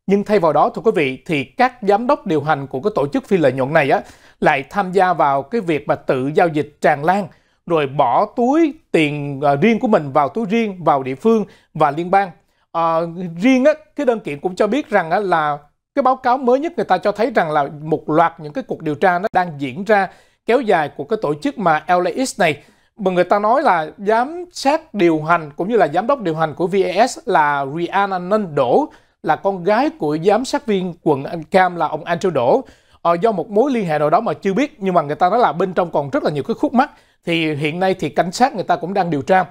Nhưng thay vào đó thưa quý vị thì các giám đốc điều hành của cái tổ chức phi lợi nhuận này á lại tham gia vào cái việc mà tự giao dịch tràn lan rồi bỏ túi tiền à, riêng của mình vào túi riêng vào địa phương và liên bang. À, riêng á cái đơn kiện cũng cho biết rằng á là cái báo cáo mới nhất người ta cho thấy rằng là một loạt những cái cuộc điều tra nó đang diễn ra kéo dài của cái tổ chức mà LAX này mà người ta nói là giám sát điều hành cũng như là giám đốc điều hành của VAS là Ryan Anand đổ là con gái của giám sát viên quận Anh Cam là ông Andrew Đỗ ờ, do một mối liên hệ nào đó mà chưa biết nhưng mà người ta nói là bên trong còn rất là nhiều cái khúc mắc thì hiện nay thì cảnh sát người ta cũng đang điều tra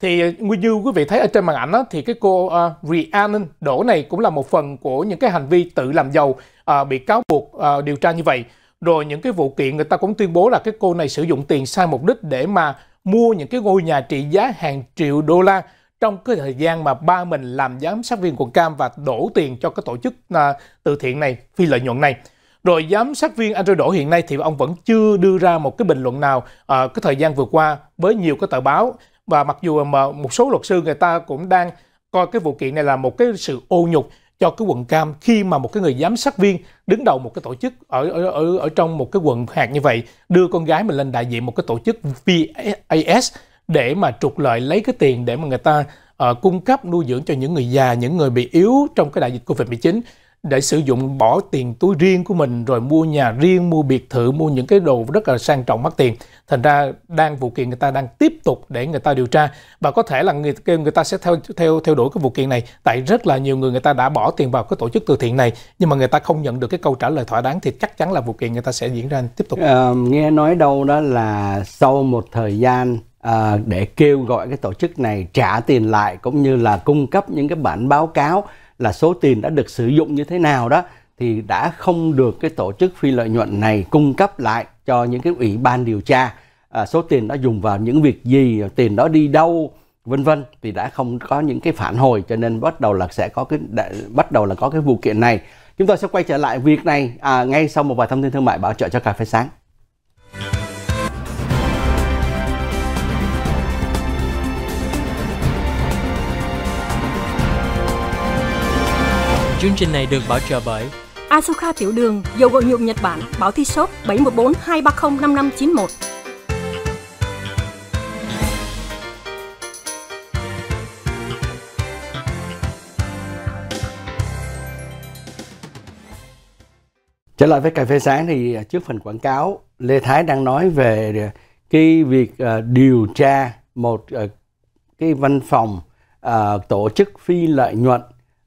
thì nguyên ờ, như quý vị thấy ở trên màn ảnh đó, thì cái cô uh, Rhiannon Đỗ này cũng là một phần của những cái hành vi tự làm giàu uh, bị cáo buộc uh, điều tra như vậy rồi những cái vụ kiện người ta cũng tuyên bố là cái cô này sử dụng tiền sai mục đích để mà mua những cái ngôi nhà trị giá hàng triệu đô la trong cái thời gian mà ba mình làm giám sát viên quận cam và đổ tiền cho cái tổ chức à, từ thiện này phi lợi nhuận này rồi giám sát viên Andrew Đỗ hiện nay thì ông vẫn chưa đưa ra một cái bình luận nào à, cái thời gian vừa qua với nhiều cái tờ báo và mặc dù mà một số luật sư người ta cũng đang coi cái vụ kiện này là một cái sự ô nhục cho cái quận cam khi mà một cái người giám sát viên đứng đầu một cái tổ chức ở ở ở, ở trong một cái quận hạt như vậy đưa con gái mình lên đại diện một cái tổ chức VAS để mà trục lợi lấy cái tiền để mà người ta uh, cung cấp nuôi dưỡng cho những người già, những người bị yếu trong cái đại dịch Covid-19 để sử dụng bỏ tiền túi riêng của mình rồi mua nhà riêng, mua biệt thự, mua những cái đồ rất là sang trọng mắc tiền. Thành ra đang vụ kiện người ta đang tiếp tục để người ta điều tra và có thể là người người ta sẽ theo theo theo đuổi cái vụ kiện này tại rất là nhiều người người ta đã bỏ tiền vào cái tổ chức từ thiện này nhưng mà người ta không nhận được cái câu trả lời thỏa đáng thì chắc chắn là vụ kiện người ta sẽ diễn ra tiếp tục. À, nghe nói đâu đó là sau một thời gian à, để kêu gọi cái tổ chức này trả tiền lại cũng như là cung cấp những cái bản báo cáo là số tiền đã được sử dụng như thế nào đó thì đã không được cái tổ chức phi lợi nhuận này cung cấp lại cho những cái ủy ban điều tra à, số tiền đã dùng vào những việc gì tiền đó đi đâu vân vân thì đã không có những cái phản hồi cho nên bắt đầu là sẽ có cái đã, bắt đầu là có cái vụ kiện này chúng tôi sẽ quay trở lại việc này à, ngay sau một vài thông tin thương mại bảo trợ cho cà phê sáng Chương trình này được bảo trợ bởi Asuka Tiểu Đường, dầu gội nhuộm Nhật Bản, Bảo Thi Shop 714 230 5591. Trở lại với cà phê sáng thì à, trước phần quảng cáo, Lê Thái đang nói về à, cái việc uh, điều tra một uh, cái văn phòng uh, tổ chức phi lợi nhuận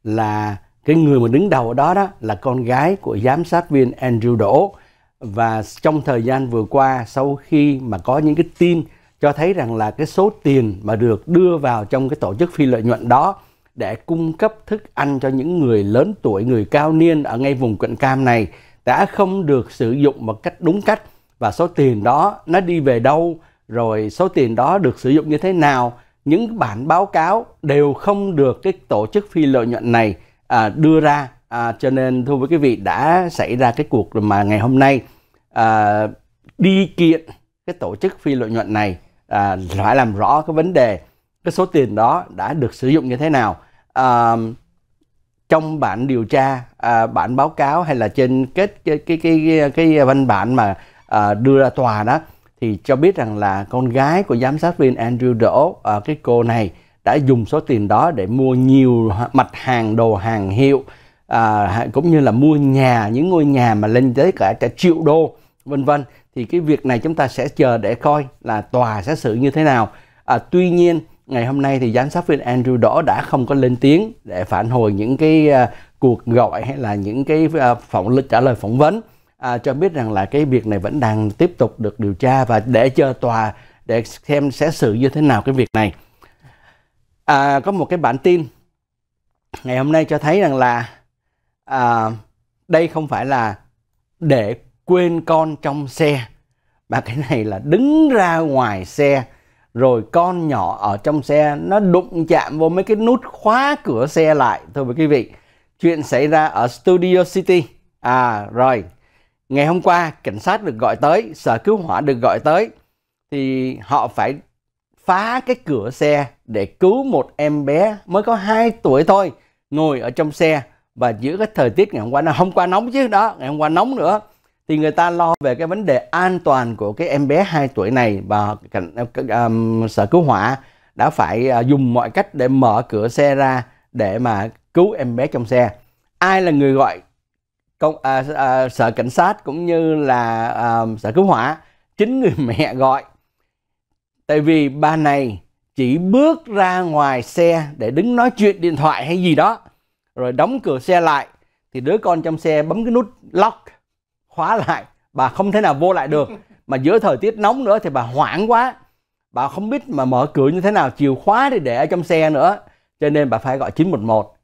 là cái người mà đứng đầu ở đó đó là con gái của giám sát viên Andrew Đỗ và trong thời gian vừa qua sau khi mà có những cái tin cho thấy rằng là cái số tiền mà được đưa vào trong cái tổ chức phi lợi nhuận đó để cung cấp thức ăn cho những người lớn tuổi, người cao niên ở ngay vùng quận cam này đã không được sử dụng một cách đúng cách và số tiền đó nó đi về đâu rồi số tiền đó được sử dụng như thế nào những bản báo cáo đều không được cái tổ chức phi lợi nhuận này à, đưa ra à, cho nên thưa với quý vị đã xảy ra cái cuộc mà ngày hôm nay à, đi kiện cái tổ chức phi lợi nhuận này à, phải làm rõ cái vấn đề cái số tiền đó đã được sử dụng như thế nào à, trong bản điều tra à, bản báo cáo hay là trên kết cái cái cái, cái văn bản mà à, đưa ra tòa đó thì cho biết rằng là con gái của giám sát viên Andrew Đỗ à, cái cô này đã dùng số tiền đó để mua nhiều mặt hàng đồ hàng hiệu à, cũng như là mua nhà những ngôi nhà mà lên tới cả cả triệu đô vân vân thì cái việc này chúng ta sẽ chờ để coi là tòa xét xử như thế nào à, tuy nhiên ngày hôm nay thì giám sát viên Andrew đó đã không có lên tiếng để phản hồi những cái uh, cuộc gọi hay là những cái uh, phỏng lịch trả lời phỏng vấn à, cho biết rằng là cái việc này vẫn đang tiếp tục được điều tra và để chờ tòa để xem xét xử như thế nào cái việc này à, có một cái bản tin ngày hôm nay cho thấy rằng là à, đây không phải là để quên con trong xe mà cái này là đứng ra ngoài xe rồi con nhỏ ở trong xe nó đụng chạm vô mấy cái nút khóa cửa xe lại thôi với quý vị chuyện xảy ra ở Studio City à rồi ngày hôm qua cảnh sát được gọi tới sở cứu hỏa được gọi tới thì họ phải phá cái cửa xe để cứu một em bé mới có 2 tuổi thôi ngồi ở trong xe và giữa cái thời tiết ngày hôm qua nó hôm qua nóng chứ đó ngày hôm qua nóng nữa thì người ta lo về cái vấn đề an toàn của cái em bé 2 tuổi này và cảnh um, sở cứu hỏa đã phải uh, dùng mọi cách để mở cửa xe ra để mà cứu em bé trong xe ai là người gọi công à, à, sở cảnh sát cũng như là à, sở cứu hỏa chính người mẹ gọi tại vì bà này chỉ bước ra ngoài xe để đứng nói chuyện điện thoại hay gì đó rồi đóng cửa xe lại thì đứa con trong xe bấm cái nút lock khóa lại bà không thể nào vô lại được mà giữa thời tiết nóng nữa thì bà hoảng quá bà không biết mà mở cửa như thế nào chìa khóa thì để ở trong xe nữa cho nên bà phải gọi 911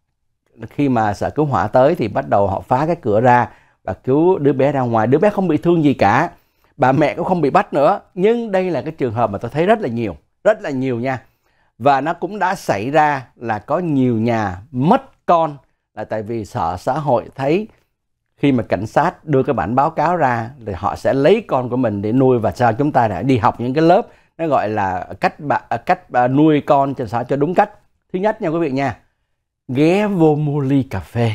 khi mà sở cứu hỏa tới thì bắt đầu họ phá cái cửa ra và cứu đứa bé ra ngoài đứa bé không bị thương gì cả bà mẹ cũng không bị bắt nữa nhưng đây là cái trường hợp mà tôi thấy rất là nhiều rất là nhiều nha và nó cũng đã xảy ra là có nhiều nhà mất con là tại vì sợ xã hội thấy khi mà cảnh sát đưa cái bản báo cáo ra thì họ sẽ lấy con của mình để nuôi và sao chúng ta đã đi học những cái lớp nó gọi là cách à, cách nuôi con cho sao cho đúng cách thứ nhất nha quý vị nha ghé vô mua ly cà phê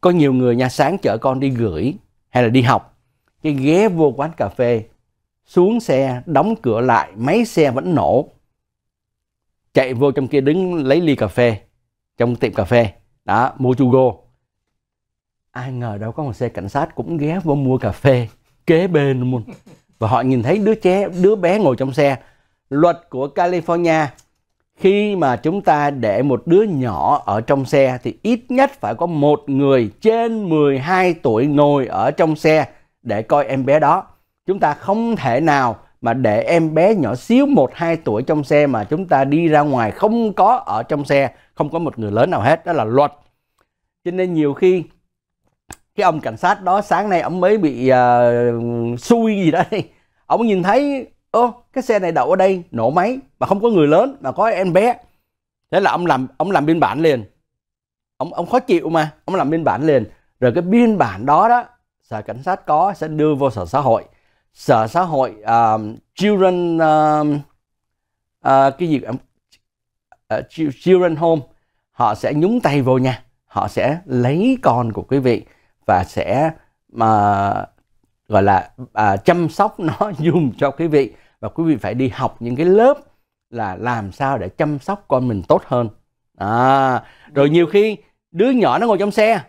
có nhiều người nhà sáng chở con đi gửi hay là đi học cái ghé vô quán cà phê xuống xe đóng cửa lại máy xe vẫn nổ chạy vô trong kia đứng lấy ly cà phê trong tiệm cà phê đó mua chugo ai ngờ đâu có một xe cảnh sát cũng ghé vô mua cà phê kế bên luôn và họ nhìn thấy đứa trẻ đứa bé ngồi trong xe luật của California khi mà chúng ta để một đứa nhỏ ở trong xe thì ít nhất phải có một người trên 12 tuổi ngồi ở trong xe để coi em bé đó chúng ta không thể nào mà để em bé nhỏ xíu 1 2 tuổi trong xe mà chúng ta đi ra ngoài không có ở trong xe, không có một người lớn nào hết, đó là luật. Cho nên nhiều khi cái ông cảnh sát đó sáng nay ông mới bị uh, xui gì đó đi. Ông nhìn thấy ô cái xe này đậu ở đây nổ máy mà không có người lớn mà có em bé. Thế là ông làm ông làm biên bản liền. Ông ông khó chịu mà, ông làm biên bản liền. Rồi cái biên bản đó đó sở cảnh sát có sẽ đưa vô sở xã hội sở xã hội um, children um, uh, cái gì um, uh, children home họ sẽ nhúng tay vô nha họ sẽ lấy con của quý vị và sẽ mà uh, gọi là uh, chăm sóc nó dùng cho quý vị và quý vị phải đi học những cái lớp là làm sao để chăm sóc con mình tốt hơn à, rồi nhiều khi đứa nhỏ nó ngồi trong xe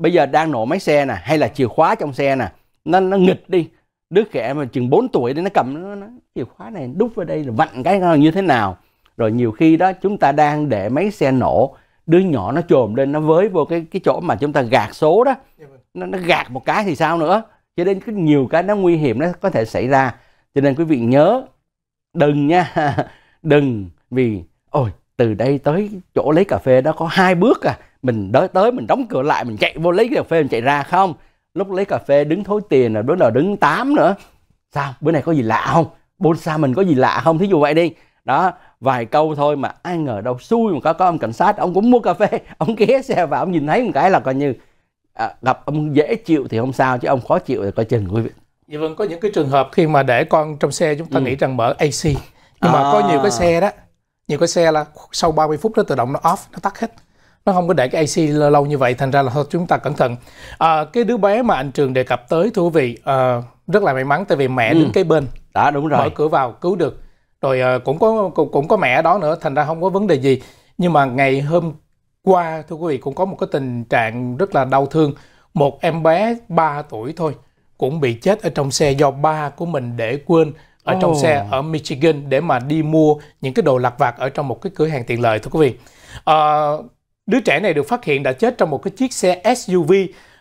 bây giờ đang nổ máy xe nè hay là chìa khóa trong xe nè nó nó nghịch đi đứa trẻ mà chừng 4 tuổi đấy nó cầm nó, nó chìa khóa này đút vào đây là vặn cái nó như thế nào rồi nhiều khi đó chúng ta đang để máy xe nổ đứa nhỏ nó trồm lên nó với vô cái cái chỗ mà chúng ta gạt số đó dạ vâng. nó, nó gạt một cái thì sao nữa cho nên cái nhiều cái nó nguy hiểm nó có thể xảy ra cho nên quý vị nhớ đừng nha đừng vì ôi từ đây tới chỗ lấy cà phê đó có hai bước à mình đới tới mình đóng cửa lại mình chạy vô lấy cái cà phê mình chạy ra không lúc lấy cà phê đứng thối tiền rồi bữa nào đứng tám nữa sao bữa nay có gì lạ không bôn sa mình có gì lạ không thí dụ vậy đi đó vài câu thôi mà ai ngờ đâu xui mà có có ông cảnh sát ông cũng mua cà phê ông ghé xe và ông nhìn thấy một cái là coi như à, gặp ông dễ chịu thì không sao chứ ông khó chịu thì coi chừng quý vị dạ vâng có những cái trường hợp khi mà để con trong xe chúng ta ừ. nghĩ rằng mở AC nhưng à. mà có à. nhiều cái xe đó nhiều cái xe là sau 30 phút nó tự động nó off nó tắt hết nó không có để cái AC lâu, lâu như vậy thành ra là chúng ta cẩn thận à, cái đứa bé mà anh Trường đề cập tới thưa quý vị à, rất là may mắn tại vì mẹ ừ. đứng cái bên đã đúng rồi mở cửa vào cứu được rồi à, cũng có cũng, cũng có mẹ đó nữa thành ra không có vấn đề gì nhưng mà ngày hôm qua thưa quý vị cũng có một cái tình trạng rất là đau thương một em bé 3 tuổi thôi cũng bị chết ở trong xe do ba của mình để quên ở oh. trong xe ở Michigan để mà đi mua những cái đồ lặt vặt ở trong một cái cửa hàng tiện lợi thưa quý vị. À, Đứa trẻ này được phát hiện đã chết trong một cái chiếc xe SUV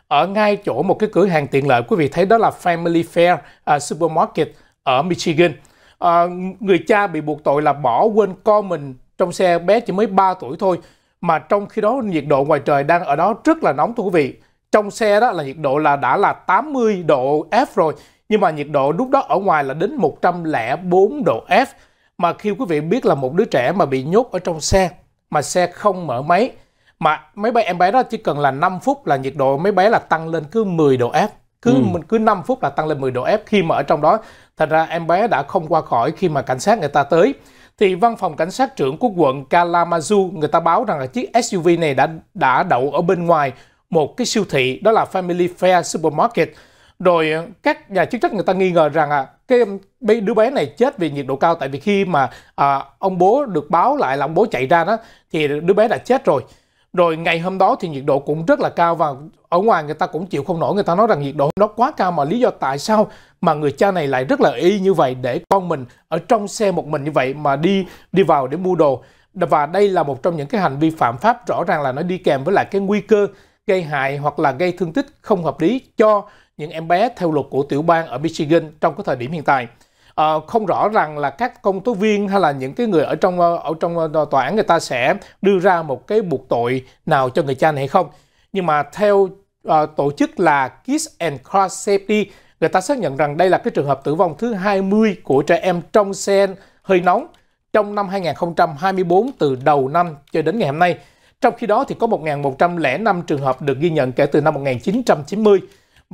ở ngay chỗ một cái cửa hàng tiện lợi. Quý vị thấy đó là Family Fair uh, Supermarket ở Michigan. Uh, người cha bị buộc tội là bỏ quên con mình trong xe bé chỉ mới 3 tuổi thôi mà trong khi đó nhiệt độ ngoài trời đang ở đó rất là nóng thưa quý vị. Trong xe đó là nhiệt độ là đã là 80 độ F rồi, nhưng mà nhiệt độ lúc đó ở ngoài là đến 104 độ F. Mà khi quý vị biết là một đứa trẻ mà bị nhốt ở trong xe mà xe không mở máy mà máy bay em bé đó chỉ cần là 5 phút là nhiệt độ máy bé là tăng lên cứ 10 độ F cứ ừ. cứ 5 phút là tăng lên 10 độ F khi mà ở trong đó thành ra em bé đã không qua khỏi khi mà cảnh sát người ta tới thì văn phòng cảnh sát trưởng của quận Kalamazoo người ta báo rằng là chiếc SUV này đã đã đậu ở bên ngoài một cái siêu thị đó là Family Fair Supermarket rồi ờ, các nhà chức trách người ta nghi ngờ rằng à cái đứa bé này chết vì nhiệt độ cao tại vì khi mà à, ông bố được báo lại là ông bố chạy ra đó thì đứa bé đã chết rồi rồi ngày hôm đó thì nhiệt độ cũng rất là cao và ở ngoài người ta cũng chịu không nổi người ta nói rằng nhiệt độ nó quá cao mà lý do tại sao mà người cha này lại rất là y như vậy để con mình ở trong xe một mình như vậy mà đi đi vào để mua đồ và đây là một trong những cái hành vi phạm pháp rõ ràng là nó đi kèm với lại cái nguy cơ gây hại hoặc là gây thương tích không hợp lý cho những em bé theo luật của tiểu bang ở Michigan trong cái thời điểm hiện tại. Ờ, không rõ rằng là các công tố viên hay là những cái người ở trong ờ, ở trong ờ, tòa án người ta sẽ đưa ra một cái buộc tội nào cho người cha này hay không nhưng mà theo à, tổ chức là Kids and Cross Safety người ta xác nhận rằng đây là cái trường hợp tử vong thứ 20 của trẻ em trong xe hơi nóng trong năm 2024 từ đầu năm cho đến ngày hôm nay. Trong khi đó thì có 1.105 trường hợp được ghi nhận kể từ năm 1990.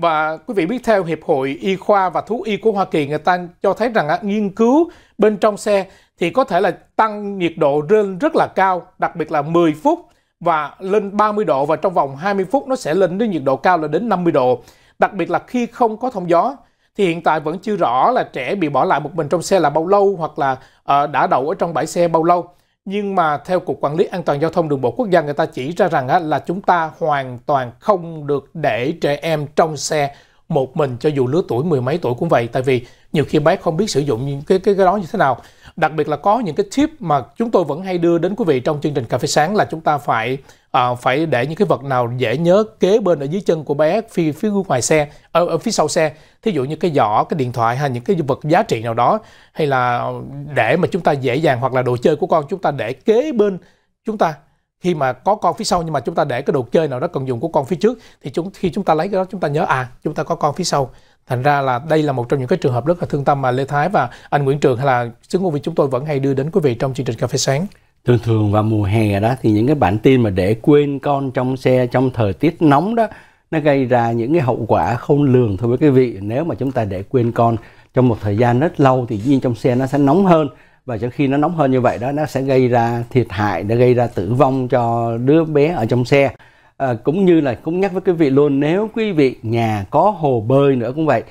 Và quý vị biết theo Hiệp hội Y khoa và Thú y của Hoa Kỳ, người ta cho thấy rằng nghiên cứu bên trong xe thì có thể là tăng nhiệt độ lên rất là cao, đặc biệt là 10 phút và lên 30 độ và trong vòng 20 phút nó sẽ lên đến nhiệt độ cao là đến 50 độ. Đặc biệt là khi không có thông gió thì hiện tại vẫn chưa rõ là trẻ bị bỏ lại một mình trong xe là bao lâu hoặc là uh, đã đậu ở trong bãi xe bao lâu nhưng mà theo cục quản lý an toàn giao thông đường bộ quốc gia người ta chỉ ra rằng là chúng ta hoàn toàn không được để trẻ em trong xe một mình cho dù lứa tuổi mười mấy tuổi cũng vậy tại vì nhiều khi bé không biết sử dụng những cái cái cái đó như thế nào đặc biệt là có những cái tip mà chúng tôi vẫn hay đưa đến quý vị trong chương trình cà phê sáng là chúng ta phải à, phải để những cái vật nào dễ nhớ kế bên ở dưới chân của bé phía phía ngoài xe ở, ờ, ở ờ, phía sau xe thí dụ như cái giỏ cái điện thoại hay những cái vật giá trị nào đó hay là để mà chúng ta dễ dàng hoặc là đồ chơi của con chúng ta để kế bên chúng ta khi mà có con phía sau nhưng mà chúng ta để cái đồ chơi nào đó cần dùng của con phía trước thì chúng khi chúng ta lấy cái đó chúng ta nhớ à chúng ta có con phía sau thành ra là đây là một trong những cái trường hợp rất là thương tâm mà Lê Thái và anh Nguyễn Trường hay là xứ ngôn vị chúng tôi vẫn hay đưa đến quý vị trong chương trình cà phê sáng thường thường vào mùa hè đó thì những cái bản tin mà để quên con trong xe trong thời tiết nóng đó nó gây ra những cái hậu quả không lường thôi với quý vị nếu mà chúng ta để quên con trong một thời gian rất lâu thì nhiên trong xe nó sẽ nóng hơn và trong khi nó nóng hơn như vậy đó nó sẽ gây ra thiệt hại nó gây ra tử vong cho đứa bé ở trong xe à, cũng như là cũng nhắc với quý vị luôn nếu quý vị nhà có hồ bơi nữa cũng vậy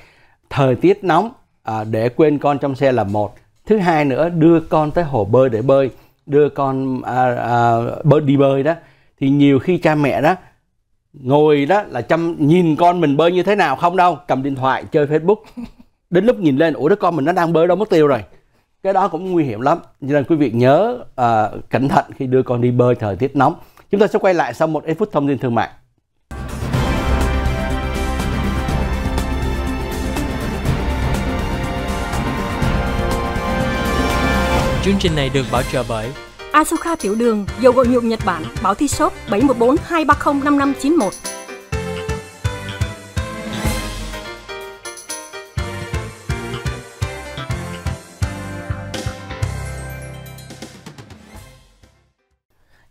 thời tiết nóng à, để quên con trong xe là một thứ hai nữa đưa con tới hồ bơi để bơi đưa con à, à, bơi đi bơi đó thì nhiều khi cha mẹ đó ngồi đó là chăm nhìn con mình bơi như thế nào không đâu cầm điện thoại chơi facebook đến lúc nhìn lên ủa đứa con mình nó đang bơi đâu mất tiêu rồi cái đó cũng nguy hiểm lắm cho nên quý vị nhớ à, cẩn thận khi đưa con đi bơi thời tiết nóng chúng ta sẽ quay lại sau một ít phút thông tin thương mại Chương trình này được bảo trợ bởi Asuka Tiểu Đường, dầu gội nhuộm Nhật Bản, bảo thi shop 714 230 5591.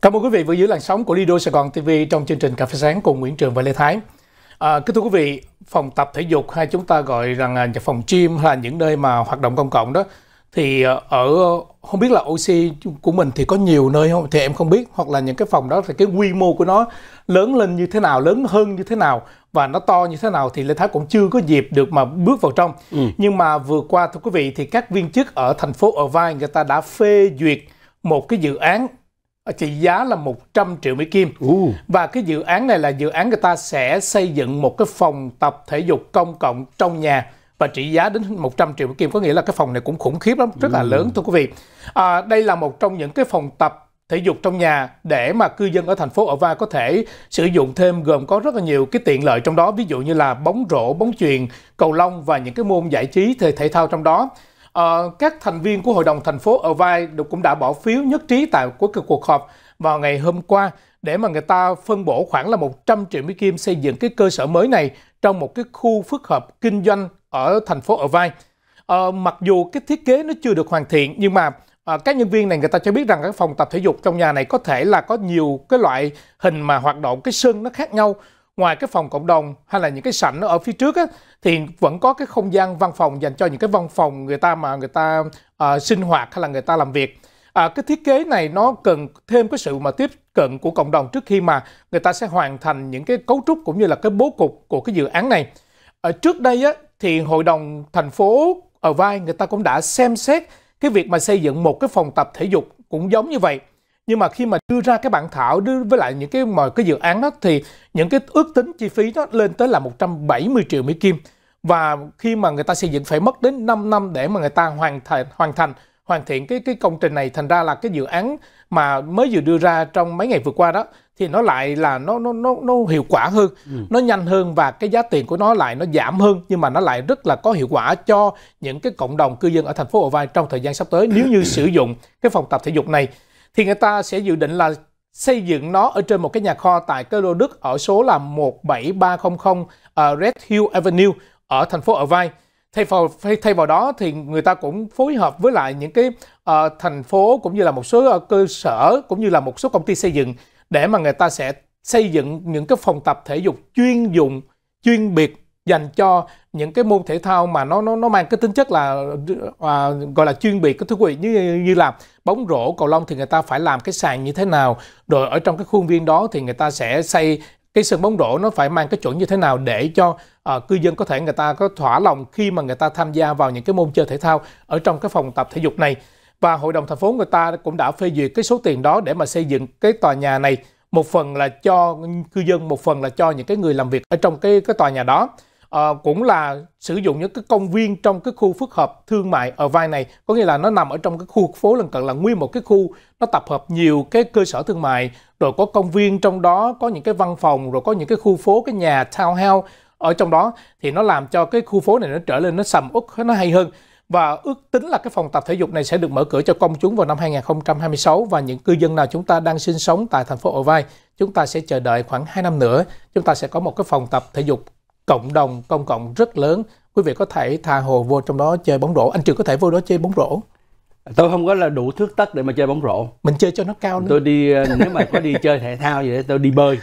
Cảm ơn quý vị vừa giữ làn sóng của Lido Sài Gòn TV trong chương trình Cà phê sáng cùng Nguyễn Trường và Lê Thái. À, kính thưa quý vị, phòng tập thể dục hay chúng ta gọi rằng là phòng gym hay là những nơi mà hoạt động công cộng đó thì ờ, ở ờ, không biết là oxy của mình thì có nhiều nơi không thì em không biết hoặc là những cái phòng đó thì cái quy mô của nó lớn lên như thế nào lớn hơn như thế nào và nó to như thế nào thì Lê Thái cũng chưa có dịp được mà bước vào trong ừ. nhưng mà vừa qua thưa quý vị thì các viên chức ở thành phố ở vai người ta đã phê duyệt một cái dự án ờ, trị giá là 100 triệu Mỹ Kim uh. và cái dự án này là dự án người ta sẽ xây dựng một cái phòng tập thể dục công cộng trong nhà và trị giá đến 100 triệu kim có nghĩa là cái phòng này cũng khủng khiếp lắm rất là ừ. lớn thưa quý vị à, đây là một trong những cái phòng tập thể dục trong nhà để mà cư dân ở thành phố ở Ova có thể sử dụng thêm gồm có rất là nhiều cái tiện lợi trong đó ví dụ như là bóng rổ, bóng chuyền, cầu lông và những cái môn giải trí thể thể thao trong đó. À, các thành viên của hội đồng thành phố ở vai cũng đã bỏ phiếu nhất trí tại cuối cuộc họp vào ngày hôm qua để mà người ta phân bổ khoảng là 100 triệu Mỹ Kim xây dựng cái cơ sở mới này trong một cái khu phức hợp kinh doanh ở thành phố ở vai à, mặc dù cái thiết kế nó chưa được hoàn thiện nhưng mà à, các nhân viên này người ta cho biết rằng các phòng tập thể dục trong nhà này có thể là có nhiều cái loại hình mà hoạt động cái sân nó khác nhau ngoài cái phòng cộng đồng hay là những cái sảnh ở phía trước á, thì vẫn có cái không gian văn phòng dành cho những cái văn phòng người ta mà người ta à, sinh hoạt hay là người ta làm việc à, cái thiết kế này nó cần thêm cái sự mà tiếp cận của cộng đồng trước khi mà người ta sẽ hoàn thành những cái cấu trúc cũng như là cái bố cục của cái dự án này ở trước đây á, thì hội đồng thành phố ở vai người ta cũng đã xem xét cái việc mà xây dựng một cái phòng tập thể dục cũng giống như vậy nhưng mà khi mà đưa ra cái bản thảo đưa với lại những cái mọi cái dự án đó thì những cái ước tính chi phí đó lên tới là 170 triệu Mỹ Kim và khi mà người ta xây dựng phải mất đến 5 năm để mà người ta hoàn thành hoàn thành hoàn thiện cái cái công trình này thành ra là cái dự án mà mới vừa đưa ra trong mấy ngày vừa qua đó thì nó lại là nó nó nó nó hiệu quả hơn, ừ. nó nhanh hơn và cái giá tiền của nó lại nó giảm hơn nhưng mà nó lại rất là có hiệu quả cho những cái cộng đồng cư dân ở thành phố Ổ Vai trong thời gian sắp tới nếu như sử dụng cái phòng tập thể dục này thì người ta sẽ dự định là xây dựng nó ở trên một cái nhà kho tại cái lô đất ở số là 17300 uh, ờ, Red Hill Avenue ở thành phố Ở Vai. Thay vào, thay vào đó thì người ta cũng phối hợp với lại những cái Ờ, thành phố cũng như là một số ờ, cơ sở cũng như là một số công ty xây dựng để mà người ta sẽ xây dựng những cái phòng tập thể dục chuyên dụng chuyên biệt dành cho những cái môn thể thao mà nó nó nó mang cái tính chất là ờ, à, gọi là chuyên biệt cái thú vị như như là bóng rổ cầu lông thì người ta phải làm cái sàn như thế nào rồi ở trong cái khuôn viên đó thì người ta sẽ xây cái sân bóng rổ nó phải mang cái chuẩn như thế nào để cho à, cư dân có thể người ta có thỏa lòng khi mà người ta tham gia vào những cái môn chơi thể thao ở trong cái phòng tập thể dục này và hội đồng thành phố người ta cũng đã phê duyệt cái số tiền đó để mà xây dựng cái tòa nhà này một phần là cho cư dân một phần là cho những cái người làm việc ở trong cái cái tòa nhà đó à, cũng là sử dụng những cái công viên trong cái khu phức hợp thương mại ở vai này có nghĩa là nó nằm ở trong cái khu phố lân cận là nguyên một cái khu nó tập hợp nhiều cái cơ sở thương mại rồi có công viên trong đó có những cái văn phòng rồi có những cái khu phố cái nhà townhouse ở trong đó thì nó làm cho cái khu phố này nó trở lên nó sầm út nó hay hơn và ước tính là cái phòng tập thể dục này sẽ được mở cửa cho công chúng vào năm 2026 và những cư dân nào chúng ta đang sinh sống tại thành phố Ổ Vai, chúng ta sẽ chờ đợi khoảng 2 năm nữa, chúng ta sẽ có một cái phòng tập thể dục cộng đồng công cộng rất lớn. Quý vị có thể tha hồ vô trong đó chơi bóng rổ. Anh Trường có thể vô đó chơi bóng rổ. Tôi không có là đủ thước tất để mà chơi bóng rổ. Mình chơi cho nó cao nữa. Tôi đi ờ, nếu mà có đi chơi thể thao vậy tôi đi bơi.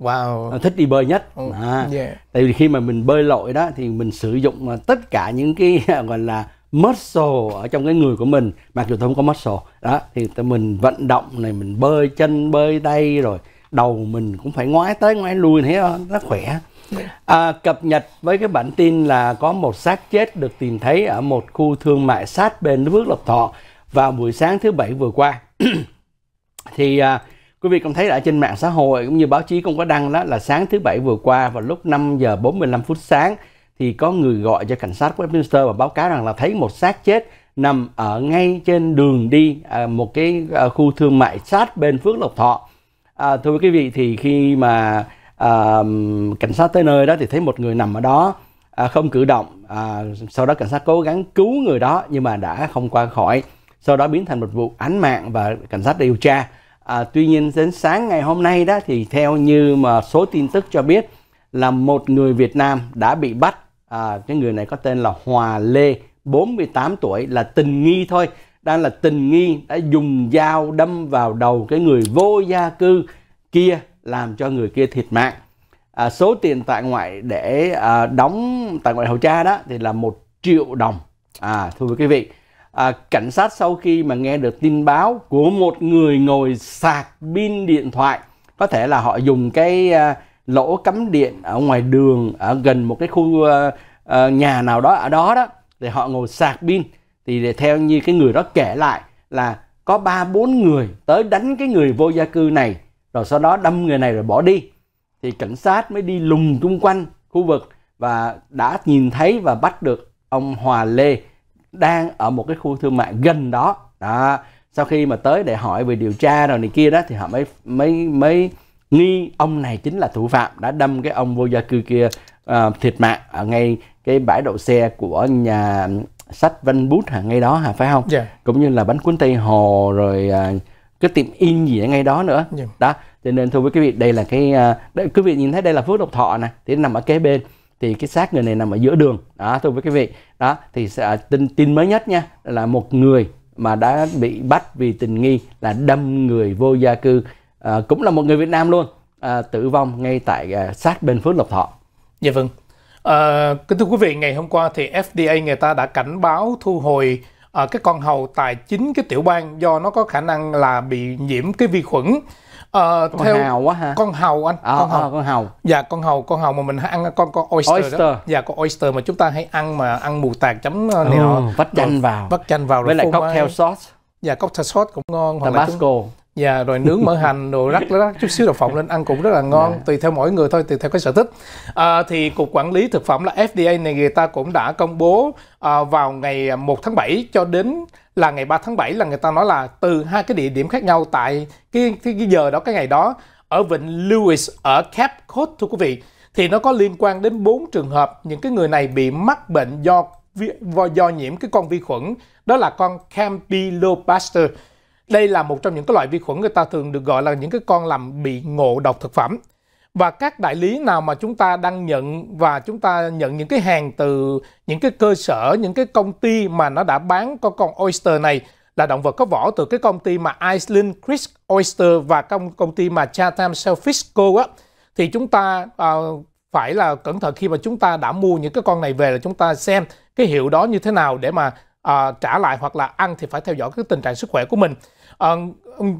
Wow. thích đi bơi nhất. Ừ, à, yeah. Tại vì khi mà mình bơi lội đó thì mình sử dụng ờ, tất cả những cái gọi là muscle ở trong cái người của mình mặc dù tôi không có muscle đó thì mình vận động này mình bơi chân bơi tay rồi đầu mình cũng phải ngoái tới ngoái lui thế đó, nó khỏe dạ. à, cập nhật với cái bản tin là có một xác chết được tìm thấy ở một khu thương mại sát bên nước Lộc Thọ vào buổi sáng thứ bảy vừa qua thì à, quý vị cũng thấy ở trên mạng xã hội cũng như báo chí cũng có đăng đó là sáng thứ bảy vừa qua vào lúc 5 giờ 45 phút sáng thì có người gọi cho cảnh sát Westminster và báo cáo rằng là thấy một xác chết nằm ở ngay trên đường đi à, một cái à, khu thương mại sát bên Phước Lộc Thọ. À, thưa quý vị thì khi mà à, cảnh sát tới nơi đó thì thấy một người nằm ở đó à, không cử động. À, sau đó cảnh sát cố gắng cứu người đó nhưng mà đã không qua khỏi. Sau đó biến thành một vụ án mạng và cảnh sát điều tra. À, tuy nhiên đến sáng ngày hôm nay đó thì theo như mà số tin tức cho biết là một người Việt Nam đã bị bắt à, cái người này có tên là Hòa Lê 48 tuổi là tình nghi thôi đang là tình nghi đã dùng dao đâm vào đầu cái người vô gia cư kia làm cho người kia thiệt mạng à, số tiền tại ngoại để à, đóng tại ngoại hậu tra đó thì là một triệu đồng à thưa quý vị à, cảnh sát sau khi mà nghe được tin báo của một người ngồi sạc pin điện thoại có thể là họ dùng cái à, lỗ cắm điện ở ngoài đường ở gần một cái khu uh, uh, nhà nào đó ở đó đó thì họ ngồi sạc pin thì để theo như cái người đó kể lại là có ba bốn người tới đánh cái người vô gia cư này rồi sau đó đâm người này rồi bỏ đi thì cảnh sát mới đi lùng xung quanh khu vực và đã nhìn thấy và bắt được ông Hòa Lê đang ở một cái khu thương mại gần đó đó sau khi mà tới để hỏi về điều tra rồi này kia đó thì họ mới mới mới nghi ông này chính là thủ phạm đã đâm cái ông vô gia cư kia uh, thiệt mạng ở ngay cái bãi đậu xe của nhà sách Văn Bút hả ngay đó hả phải không? Yeah. Dạ. Cũng như là bánh cuốn Tây Hồ rồi uh, cái tiệm in gì ở ngay đó nữa. Yeah. Dạ. Đó, cho nên thưa quý vị đây là cái uh, quý vị nhìn thấy đây là Phước Độc Thọ nè, thì nằm ở kế bên thì cái xác người này nằm ở giữa đường đó thưa với quý vị đó thì sẽ, tin tin mới nhất nha là một người mà đã bị bắt vì tình nghi là đâm người vô gia cư à, cũng là một người Việt Nam luôn à, tử vong ngay tại à, sát bên Phước Lộc Thọ. Dạ vâng. À, kính thưa quý vị, ngày hôm qua thì FDA người ta đã cảnh báo thu hồi à, cái con hầu tại chính cái tiểu bang do nó có khả năng là bị nhiễm cái vi khuẩn. À, con theo hàu quá ha. Con hầu anh. À, con hầu À, con hầu. Dạ con hầu con hầu mà mình ăn con con oyster, oyster. đó. Dạ con oyster mà chúng ta hay ăn mà ăn mù tạt chấm à, này ừ, nọ. Vắt chanh ừ, vào. Vắt chanh vào Với lại cocktail mai. sauce. Dạ cocktail sauce cũng ngon. Tabasco. Chúng dạ rồi nướng mỡ hành đồ rắc rắc chút xíu đậu phộng lên ăn cũng rất là ngon yeah. Dạ. tùy theo mỗi người thôi tùy theo cái sở thích à, thì cục quản lý thực phẩm là FDA này người ta cũng đã công bố à, vào ngày 1 tháng 7 cho đến là ngày 3 tháng 7 là người ta nói là từ hai cái địa điểm khác nhau tại cái, cái, cái giờ đó cái ngày đó ở vịnh Lewis ở Cape Cod thưa quý vị thì nó có liên quan đến bốn trường hợp những cái người này bị mắc bệnh do do nhiễm cái con vi khuẩn đó là con Campylobacter đây là một trong những cái loại vi khuẩn người ta thường được gọi là những cái con làm bị ngộ độc thực phẩm. Và các đại lý nào mà chúng ta đang nhận và chúng ta nhận những cái hàng từ những cái cơ sở, những cái công ty mà nó đã bán có con oyster này là động vật có vỏ từ cái công ty mà Iceland Chris Oyster và công công ty mà Chatham Selfish Co á thì chúng ta uh, phải là cẩn thận khi mà chúng ta đã mua những cái con này về là chúng ta xem cái hiệu đó như thế nào để mà uh, trả lại hoặc là ăn thì phải theo dõi cái tình trạng sức khỏe của mình. Ờ,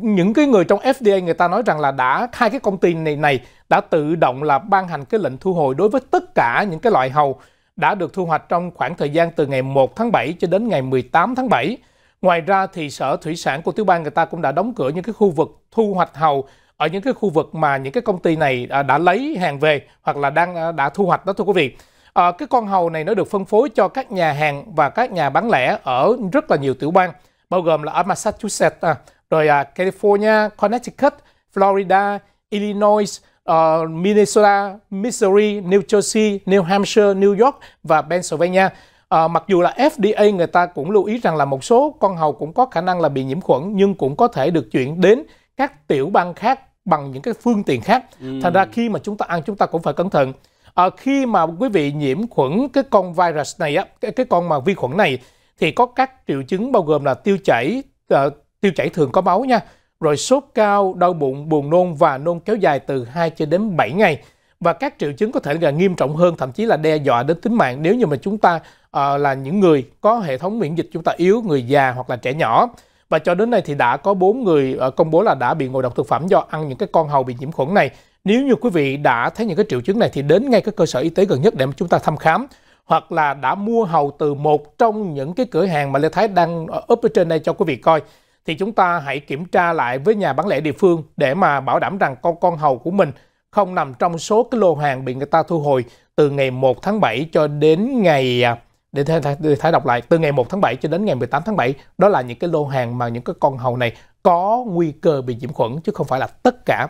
những cái người trong FDA người ta nói rằng là đã hai cái công ty này này đã tự động là ban hành cái lệnh thu hồi đối với tất cả những cái loại hầu đã được thu hoạch trong khoảng thời gian từ ngày 1 tháng 7 cho đến ngày 18 tháng 7. Ngoài ra thì Sở Thủy sản của tiểu bang người ta cũng đã đóng cửa những cái khu vực thu hoạch hầu ở những cái khu vực mà những cái công ty này à, đã lấy hàng về hoặc là đang à, đã thu hoạch đó thưa quý vị. À, cái con hầu này nó được phân phối cho các nhà hàng và các nhà bán lẻ ở rất là nhiều tiểu bang bao gồm là ở Massachusetts, à, rồi à, California, Connecticut, Florida, Illinois, uh, Minnesota, Missouri, New Jersey, New Hampshire, New York và Pennsylvania. À, mặc dù là FDA người ta cũng lưu ý rằng là một số con hầu cũng có khả năng là bị nhiễm khuẩn nhưng cũng có thể được chuyển đến các tiểu bang khác bằng những cái phương tiện khác. Ừ. Thành ra khi mà chúng ta ăn chúng ta cũng phải cẩn thận. À, khi mà quý vị nhiễm khuẩn cái con virus này á, cái, cái con mà vi khuẩn này thì có các triệu chứng bao gồm là tiêu chảy, uh, tiêu chảy thường có máu nha, rồi sốt cao, đau bụng, buồn nôn và nôn kéo dài từ 2 cho đến 7 ngày. Và các triệu chứng có thể là nghiêm trọng hơn, thậm chí là đe dọa đến tính mạng nếu như mà chúng ta uh, là những người có hệ thống miễn dịch chúng ta yếu, người già hoặc là trẻ nhỏ. Và cho đến nay thì đã có 4 người ờ, công bố là đã bị ngộ độc thực phẩm do ăn những cái con hầu bị nhiễm khuẩn này. Nếu như quý vị đã thấy những cái triệu chứng này thì đến ngay cái cơ sở y tế gần nhất để mà chúng ta thăm khám hoặc là đã mua hầu từ một trong những cái cửa hàng mà Lê Thái đang ờ, up ở trên đây cho quý vị coi thì chúng ta hãy kiểm tra lại với nhà bán lẻ địa phương để mà bảo đảm rằng con con hầu của mình không nằm trong số cái lô hàng bị người ta thu hồi từ ngày 1 tháng 7 cho đến ngày à, để thái, đọc lại từ ngày 1 tháng 7 cho đến ngày 18 tháng 7 đó là những cái lô hàng mà những cái con hầu này có nguy cơ bị nhiễm khuẩn chứ không phải là tất cả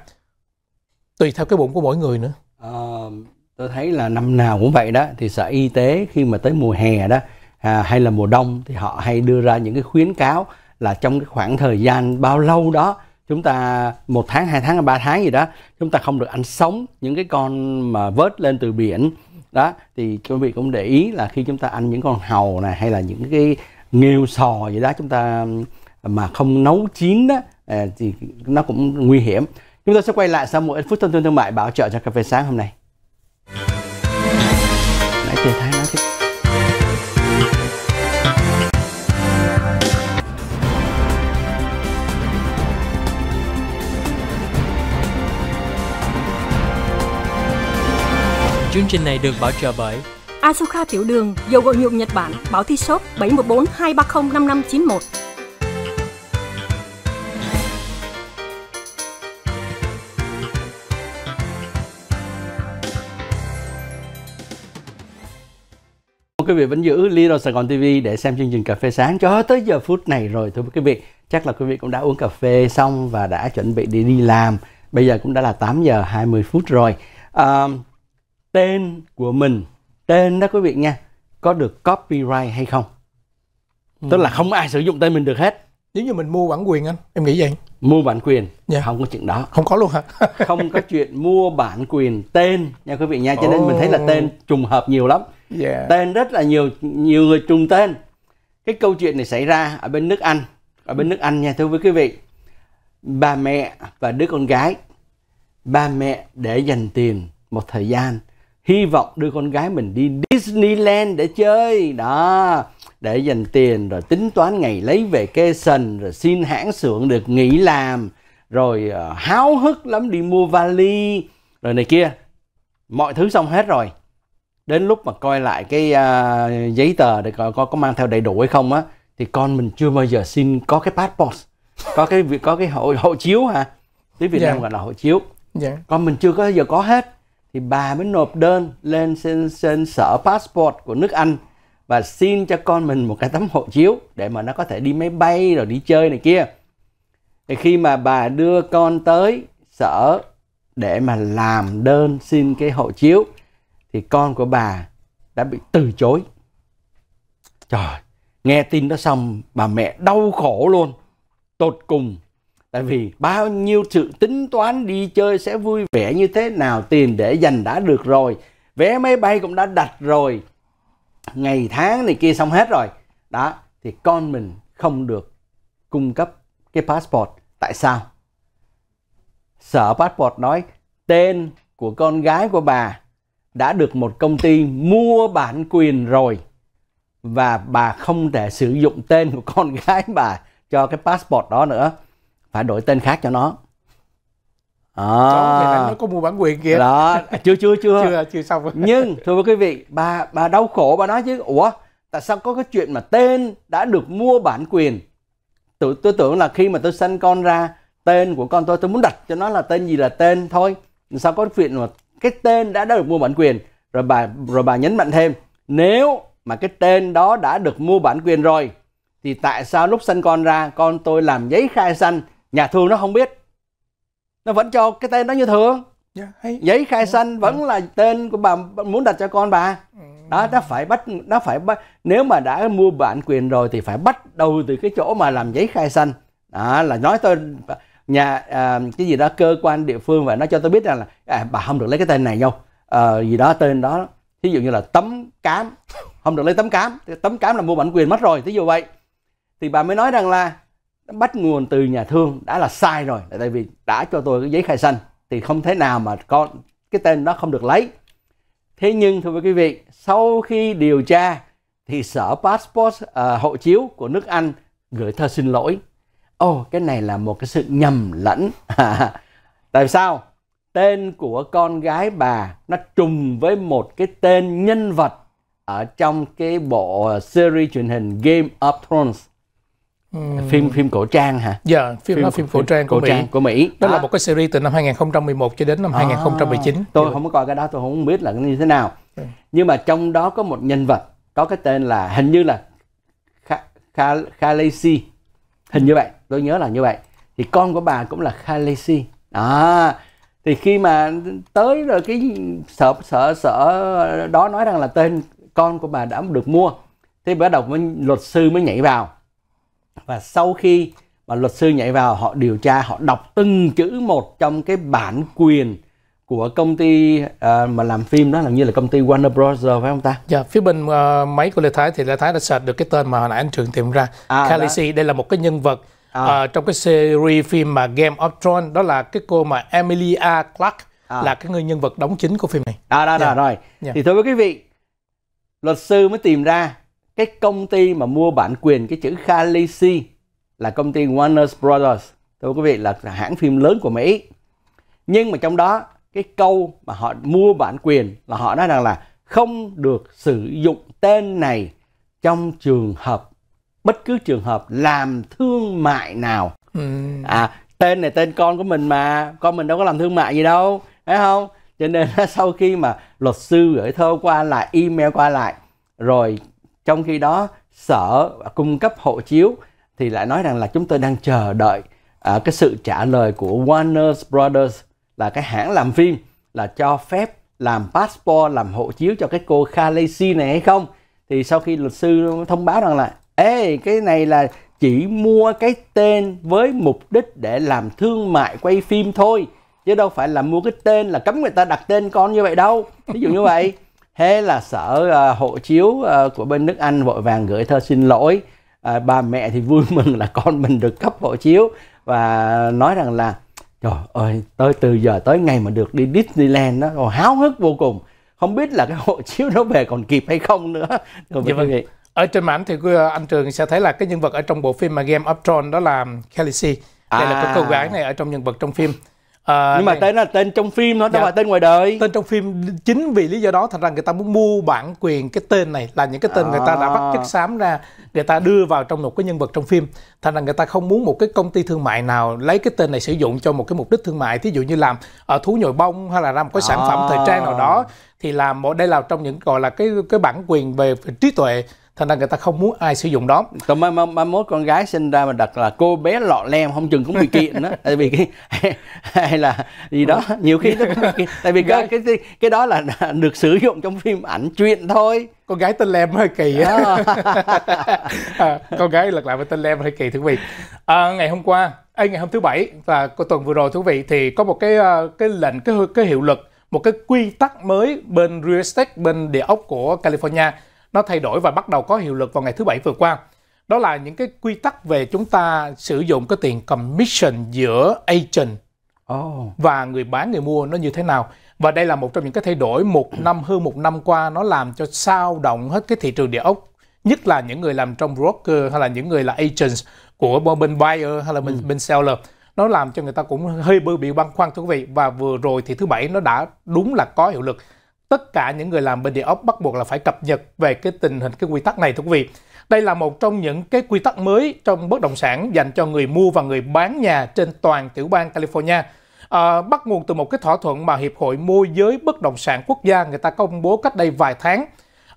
tùy theo cái bụng của mỗi người nữa. Uh tôi thấy là năm nào cũng vậy đó thì sở y tế khi mà tới mùa hè đó à, hay là mùa đông thì họ hay đưa ra những cái khuyến cáo là trong cái khoảng thời gian bao lâu đó chúng ta một tháng hai tháng ba tháng gì đó chúng ta không được ăn sống những cái con mà vớt lên từ biển đó thì quý vị cũng để ý là khi chúng ta ăn những con hầu này hay là những cái nghêu sò gì đó chúng ta mà không nấu chín đó à, thì nó cũng nguy hiểm chúng ta sẽ quay lại sau một ít phút thông tin thương mại bảo trợ cho cà phê sáng hôm nay nãy chị thấy nó thích Chương trình này được bảo trợ bởi Asuka Tiểu Đường, dầu gội nhuộm Nhật Bản, báo thi shop 714 230 5591. quý vị vẫn giữ Lido Sài Gòn TV để xem chương trình cà phê sáng cho tới giờ phút này rồi thưa quý vị. Chắc là quý vị cũng đã uống cà phê xong và đã chuẩn bị đi đi làm. Bây giờ cũng đã là 8 giờ 20 phút rồi. À, tên của mình, tên đó quý vị nha, có được copyright hay không? Ừ. Tức là không ai sử dụng tên mình được hết. Nếu như mình mua bản quyền anh, em nghĩ vậy. Mua bản quyền, yeah. Dạ. không có chuyện đó. Không có luôn hả? không có chuyện mua bản quyền tên nha quý vị nha. Cho nên oh. mình thấy là tên trùng hợp nhiều lắm yeah. tên rất là nhiều nhiều người trùng tên cái câu chuyện này xảy ra ở bên nước Anh ở bên nước Anh nha thưa với quý vị bà mẹ và đứa con gái ba mẹ để dành tiền một thời gian hy vọng đưa con gái mình đi Disneyland để chơi đó để dành tiền rồi tính toán ngày lấy về kê sần rồi xin hãng xưởng được nghỉ làm rồi ờ, háo hức lắm đi mua vali rồi này kia mọi thứ xong hết rồi đến lúc mà coi lại cái uh, giấy tờ để coi có, có mang theo đầy đủ hay không á thì con mình chưa bao giờ xin có cái passport có cái việc có cái hộ hộ chiếu hả tiếng Việt yeah. Dạ. Nam gọi là hộ chiếu yeah. Dạ. con mình chưa có giờ có hết thì bà mới nộp đơn lên xin xin sở passport của nước Anh và xin cho con mình một cái tấm hộ chiếu để mà nó có thể đi máy bay rồi đi chơi này kia thì khi mà bà đưa con tới sở để mà làm đơn xin cái hộ chiếu thì con của bà đã bị từ chối trời nghe tin đó xong bà mẹ đau khổ luôn tột cùng tại vì bao nhiêu sự tính toán đi chơi sẽ vui vẻ như thế nào tiền để dành đã được rồi vé máy bay cũng đã đặt rồi ngày tháng này kia xong hết rồi đó thì con mình không được cung cấp cái passport tại sao sở passport nói tên của con gái của bà đã được một công ty mua bản quyền rồi và bà không thể sử dụng tên của con gái bà cho cái passport đó nữa phải đổi tên khác cho nó à. nó có mua bản quyền kìa đó à, chưa chưa chưa chưa chưa xong rồi. nhưng thưa quý vị bà bà đau khổ bà nói chứ ủa tại sao có cái chuyện mà tên đã được mua bản quyền tôi, tôi tưởng là khi mà tôi sinh con ra tên của con tôi tôi muốn đặt cho nó là tên gì là tên thôi sao có chuyện mà cái tên đã, đã được mua bản quyền rồi bà rồi bà nhấn mạnh thêm nếu mà cái tên đó đã được mua bản quyền rồi thì tại sao lúc sanh con ra con tôi làm giấy khai sanh nhà thương nó không biết nó vẫn cho cái tên đó như thường yeah, dạ, hay. giấy khai yeah. Dạ. sanh vẫn ừ. là tên của bà muốn đặt cho con bà ừ. đó nó phải bắt nó phải bắt nếu mà đã mua bản quyền rồi thì phải bắt đầu từ cái chỗ mà làm giấy khai sanh đó là nói tôi nhà à, cái gì đó cơ quan địa phương và nó cho tôi biết rằng là à, bà không được lấy cái tên này đâu à, gì đó tên đó thí dụ như là tấm cám không được lấy tấm cám tấm cám là mua bản quyền mất rồi thí dụ vậy thì bà mới nói rằng là bắt nguồn từ nhà thương đã là sai rồi tại vì đã cho tôi cái giấy khai sinh thì không thể nào mà con cái tên đó không được lấy thế nhưng thưa quý vị sau khi điều tra thì sở passport uh, hộ chiếu của nước Anh gửi thư xin lỗi ồ oh, cái này là một cái sự nhầm lẫn tại sao tên của con gái bà nó trùng với một cái tên nhân vật ở trong cái bộ series truyền hình Game of Thrones uhm. phim phim cổ trang hả? Dạ, yeah, phim, phim đó phim cổ, trang của cổ Mỹ. trang của Mỹ. Đó, đó là một cái series từ năm 2011 cho đến năm à, 2019. Tôi yeah. không có coi cái đó, tôi không biết là như thế nào. Yeah. Ừ. Nhưng mà trong đó có một nhân vật có cái tên là hình như là Khaleesi, hình như vậy tôi nhớ là như vậy thì con của bà cũng là Khalesi à, thì khi mà tới rồi cái sở sở sở đó nói rằng là tên con của bà đã được mua thì bắt đầu luật sư mới nhảy vào và sau khi mà luật sư nhảy vào họ điều tra họ đọc từng chữ một trong cái bản quyền của công ty uh, mà làm phim đó là như là công ty Warner Bros phải không ta? Dạ, phía bên uh, ờ, máy của Lê Thái thì Lê Thái đã search được cái tên mà hồi nãy anh Trường tìm ra. À, Khaleesi, đây là một cái nhân vật à. uh, trong cái series phim mà Game of Thrones đó là cái cô mà Emilia Clarke à. là cái người nhân vật đóng chính của phim này. À, đó, đó, dạ. rồi. Yeah. Dạ. Thì thưa quý vị, luật sư mới tìm ra cái công ty mà mua bản quyền cái chữ Khaleesi là công ty Warner Brothers. Thưa quý vị là hãng phim lớn của Mỹ. Nhưng mà trong đó cái câu mà họ mua bản quyền là họ nói rằng là không được sử dụng tên này trong trường hợp bất cứ trường hợp làm thương mại nào ừ. à tên này tên con của mình mà con mình đâu có làm thương mại gì đâu phải không cho nên sau khi mà luật sư gửi thơ qua lại email qua lại rồi trong khi đó sở cung cấp hộ chiếu thì lại nói rằng là chúng tôi đang chờ đợi à, cái sự trả lời của Warner Brothers là cái hãng làm phim là cho phép làm passport làm hộ chiếu cho cái cô Khaleesi này hay không thì sau khi luật sư thông báo rằng là ê cái này là chỉ mua cái tên với mục đích để làm thương mại quay phim thôi chứ đâu phải là mua cái tên là cấm người ta đặt tên con như vậy đâu ví dụ như vậy thế là sở uh, hộ chiếu uh, của bên nước anh vội vàng gửi thơ xin lỗi uh, à, bà mẹ thì vui mừng là con mình được cấp hộ chiếu và nói rằng là trời ơi tôi từ giờ tới ngày mà được đi Disneyland đó rồi háo hức vô cùng không biết là cái hộ chiếu nó về còn kịp hay không nữa rồi dạ vâng ở trên mảnh thì ờ, anh Trường sẽ thấy là cái nhân vật ở trong bộ phim mà Game of Thrones đó là Khaleesi. Đây à. là cái à. cô gái này ở trong nhân vật trong phim. À, nhưng mà này, tên là tên trong phim nó đâu dạ, phải tên ngoài đời tên trong phim chính vì lý do đó thành ra người ta muốn mua bản quyền cái tên này là những cái tên à. người ta đã bắt à. chước xám ra người ta đưa vào trong một cái nhân vật trong phim thành ra người ta không muốn một cái công ty thương mại nào lấy cái tên này sử dụng cho một cái mục đích thương mại thí dụ như làm ở thú nhồi bông hay là làm cái sản à. phẩm thời trang nào đó à. thì làm đây là trong những gọi là cái cái bản quyền về trí tuệ thành ra người ta không muốn ai sử dụng đó Tôi mai, mai, mai mốt con gái sinh ra mà đặt là cô bé lọ lem không chừng cũng bị kiện đó tại vì cái hay, là gì đó nhiều khi nó tại vì cái, cái cái cái đó là được sử dụng trong phim ảnh chuyện thôi con gái tên lem hơi kỳ á à. À, con gái lật lại với tên lem hơi kỳ thưa quý vị à, ngày hôm qua ấy ngày hôm thứ bảy và của tuần vừa rồi thưa quý vị thì có một cái ờ, cái lệnh cái cái hiệu lực một cái quy tắc mới bên real estate bên địa ốc của California nó thay đổi và bắt đầu có hiệu lực vào ngày thứ bảy vừa qua. Đó là những cái quy tắc về chúng ta sử dụng cái tiền commission giữa agent oh. và người bán người mua nó như thế nào. Và đây là một trong những cái thay đổi một năm hơn một năm qua nó làm cho sao động hết cái thị trường địa ốc nhất là những người làm trong broker hay là những người là agents của bên buyer hay là bên, ừ. bên seller nó làm cho người ta cũng hơi bơ bị băn khoăn thưa quý vị và vừa rồi thì thứ bảy nó đã đúng là có hiệu lực tất cả những người làm bên địa ốc bắt buộc là phải cập nhật về cái tình hình cái quy tắc này thưa quý vị. Đây là một trong những cái quy tắc mới trong bất động sản dành cho người mua và người bán nhà trên toàn tiểu bang California. À, bắt nguồn từ một cái thỏa thuận mà Hiệp hội Môi giới Bất động sản Quốc gia người ta công bố cách đây vài tháng.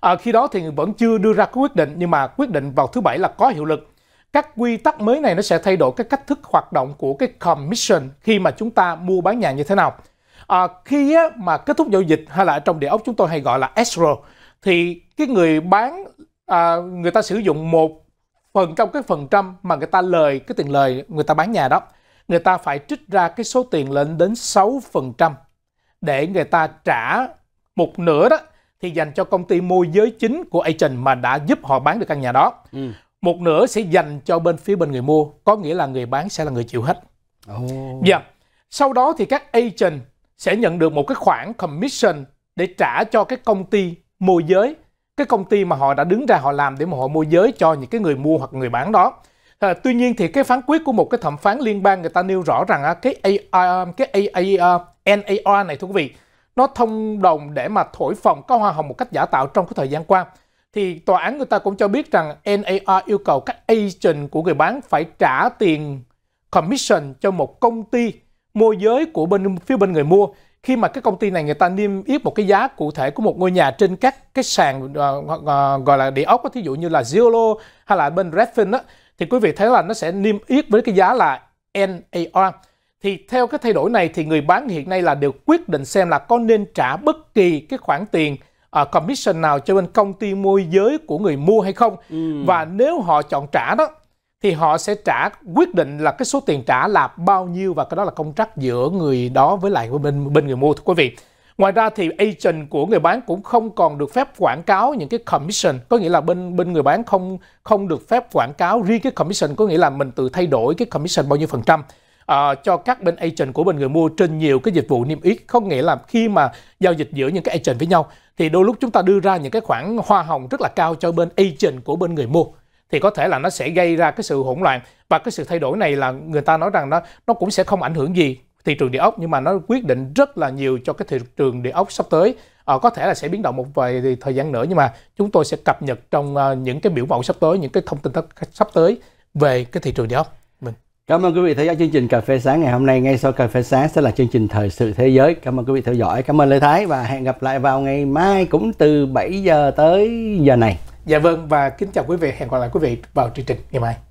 À, khi đó thì vẫn chưa đưa ra quyết định nhưng mà quyết định vào thứ bảy là có hiệu lực. Các quy tắc mới này nó sẽ thay đổi cái cách thức hoạt động của cái commission khi mà chúng ta mua bán nhà như thế nào à, khi á, mà kết thúc giao dịch hay là trong địa ốc chúng tôi hay gọi là escrow thì cái người bán à, người ta sử dụng một phần trong cái phần trăm mà người ta lời cái tiền lời người ta bán nhà đó người ta phải trích ra cái số tiền lên đến 6% để người ta trả một nửa đó thì dành cho công ty môi giới chính của agent mà đã giúp họ bán được căn nhà đó. Ừ. Một nửa sẽ dành cho bên phía bên người mua, có nghĩa là người bán sẽ là người chịu hết. Oh. Yeah. Dạ. Sau đó thì các agent sẽ nhận được một cái khoản commission để trả cho cái công ty môi giới cái công ty mà họ đã đứng ra họ làm để mà họ môi giới cho những cái người mua hoặc người bán đó à, tuy nhiên thì cái phán quyết của một cái thẩm phán liên bang người ta nêu rõ rằng á, à, cái AR, à, cái AAR, à, NAR này thưa quý vị nó thông đồng để mà thổi phồng các hoa hồng một cách giả tạo trong cái thời gian qua thì tòa án người ta cũng cho biết rằng NAR yêu cầu các agent của người bán phải trả tiền commission cho một công ty môi giới của bên phía bên người mua khi mà cái công ty này người ta niêm yết một cái giá cụ thể của một ngôi nhà trên các cái sàn uh, uh, gọi là địa ốc thí dụ như là Zillow hay là bên Redfin á thì quý vị thấy là nó sẽ niêm yết với cái giá là NAR thì theo cái thay đổi này thì người bán hiện nay là đều quyết định xem là có nên trả bất kỳ cái khoản tiền uh, commission nào cho bên công ty môi giới của người mua hay không ừ. và nếu họ chọn trả đó thì họ sẽ trả quyết định là cái số tiền trả là bao nhiêu và cái đó là công trắc giữa người đó với lại bên bên người mua thưa quý vị. Ngoài ra thì agent của người bán cũng không còn được phép quảng cáo những cái commission, có nghĩa là bên bên người bán không không được phép quảng cáo riêng cái commission có nghĩa là mình tự thay đổi cái commission bao nhiêu phần trăm uh, cho các bên agent của bên người mua trên nhiều cái dịch vụ niêm yết có nghĩa là khi mà giao dịch giữa những cái agent với nhau thì đôi lúc chúng ta đưa ra những cái khoản hoa hồng rất là cao cho bên agent của bên người mua thì có thể là nó sẽ gây ra cái sự hỗn loạn và cái sự thay đổi này là người ta nói rằng nó nó cũng sẽ không ảnh hưởng gì thị trường địa ốc nhưng mà nó quyết định rất là nhiều cho cái thị trường địa ốc sắp tới à, có thể là sẽ biến động một vài thời gian nữa nhưng mà chúng tôi sẽ cập nhật trong uh, những cái biểu mẫu sắp tới những cái thông tin sắp tới về cái thị trường địa ốc mình Cảm ơn quý vị theo dõi chương trình Cà phê sáng ngày hôm nay. Ngay sau Cà phê sáng sẽ là chương trình Thời sự thế giới. Cảm ơn quý vị theo dõi. Cảm ơn Lê Thái và hẹn gặp lại vào ngày mai cũng từ 7 giờ tới giờ này. Dạ vâng và kính chào quý vị, hẹn gặp lại quý vị vào chương trình ngày mai.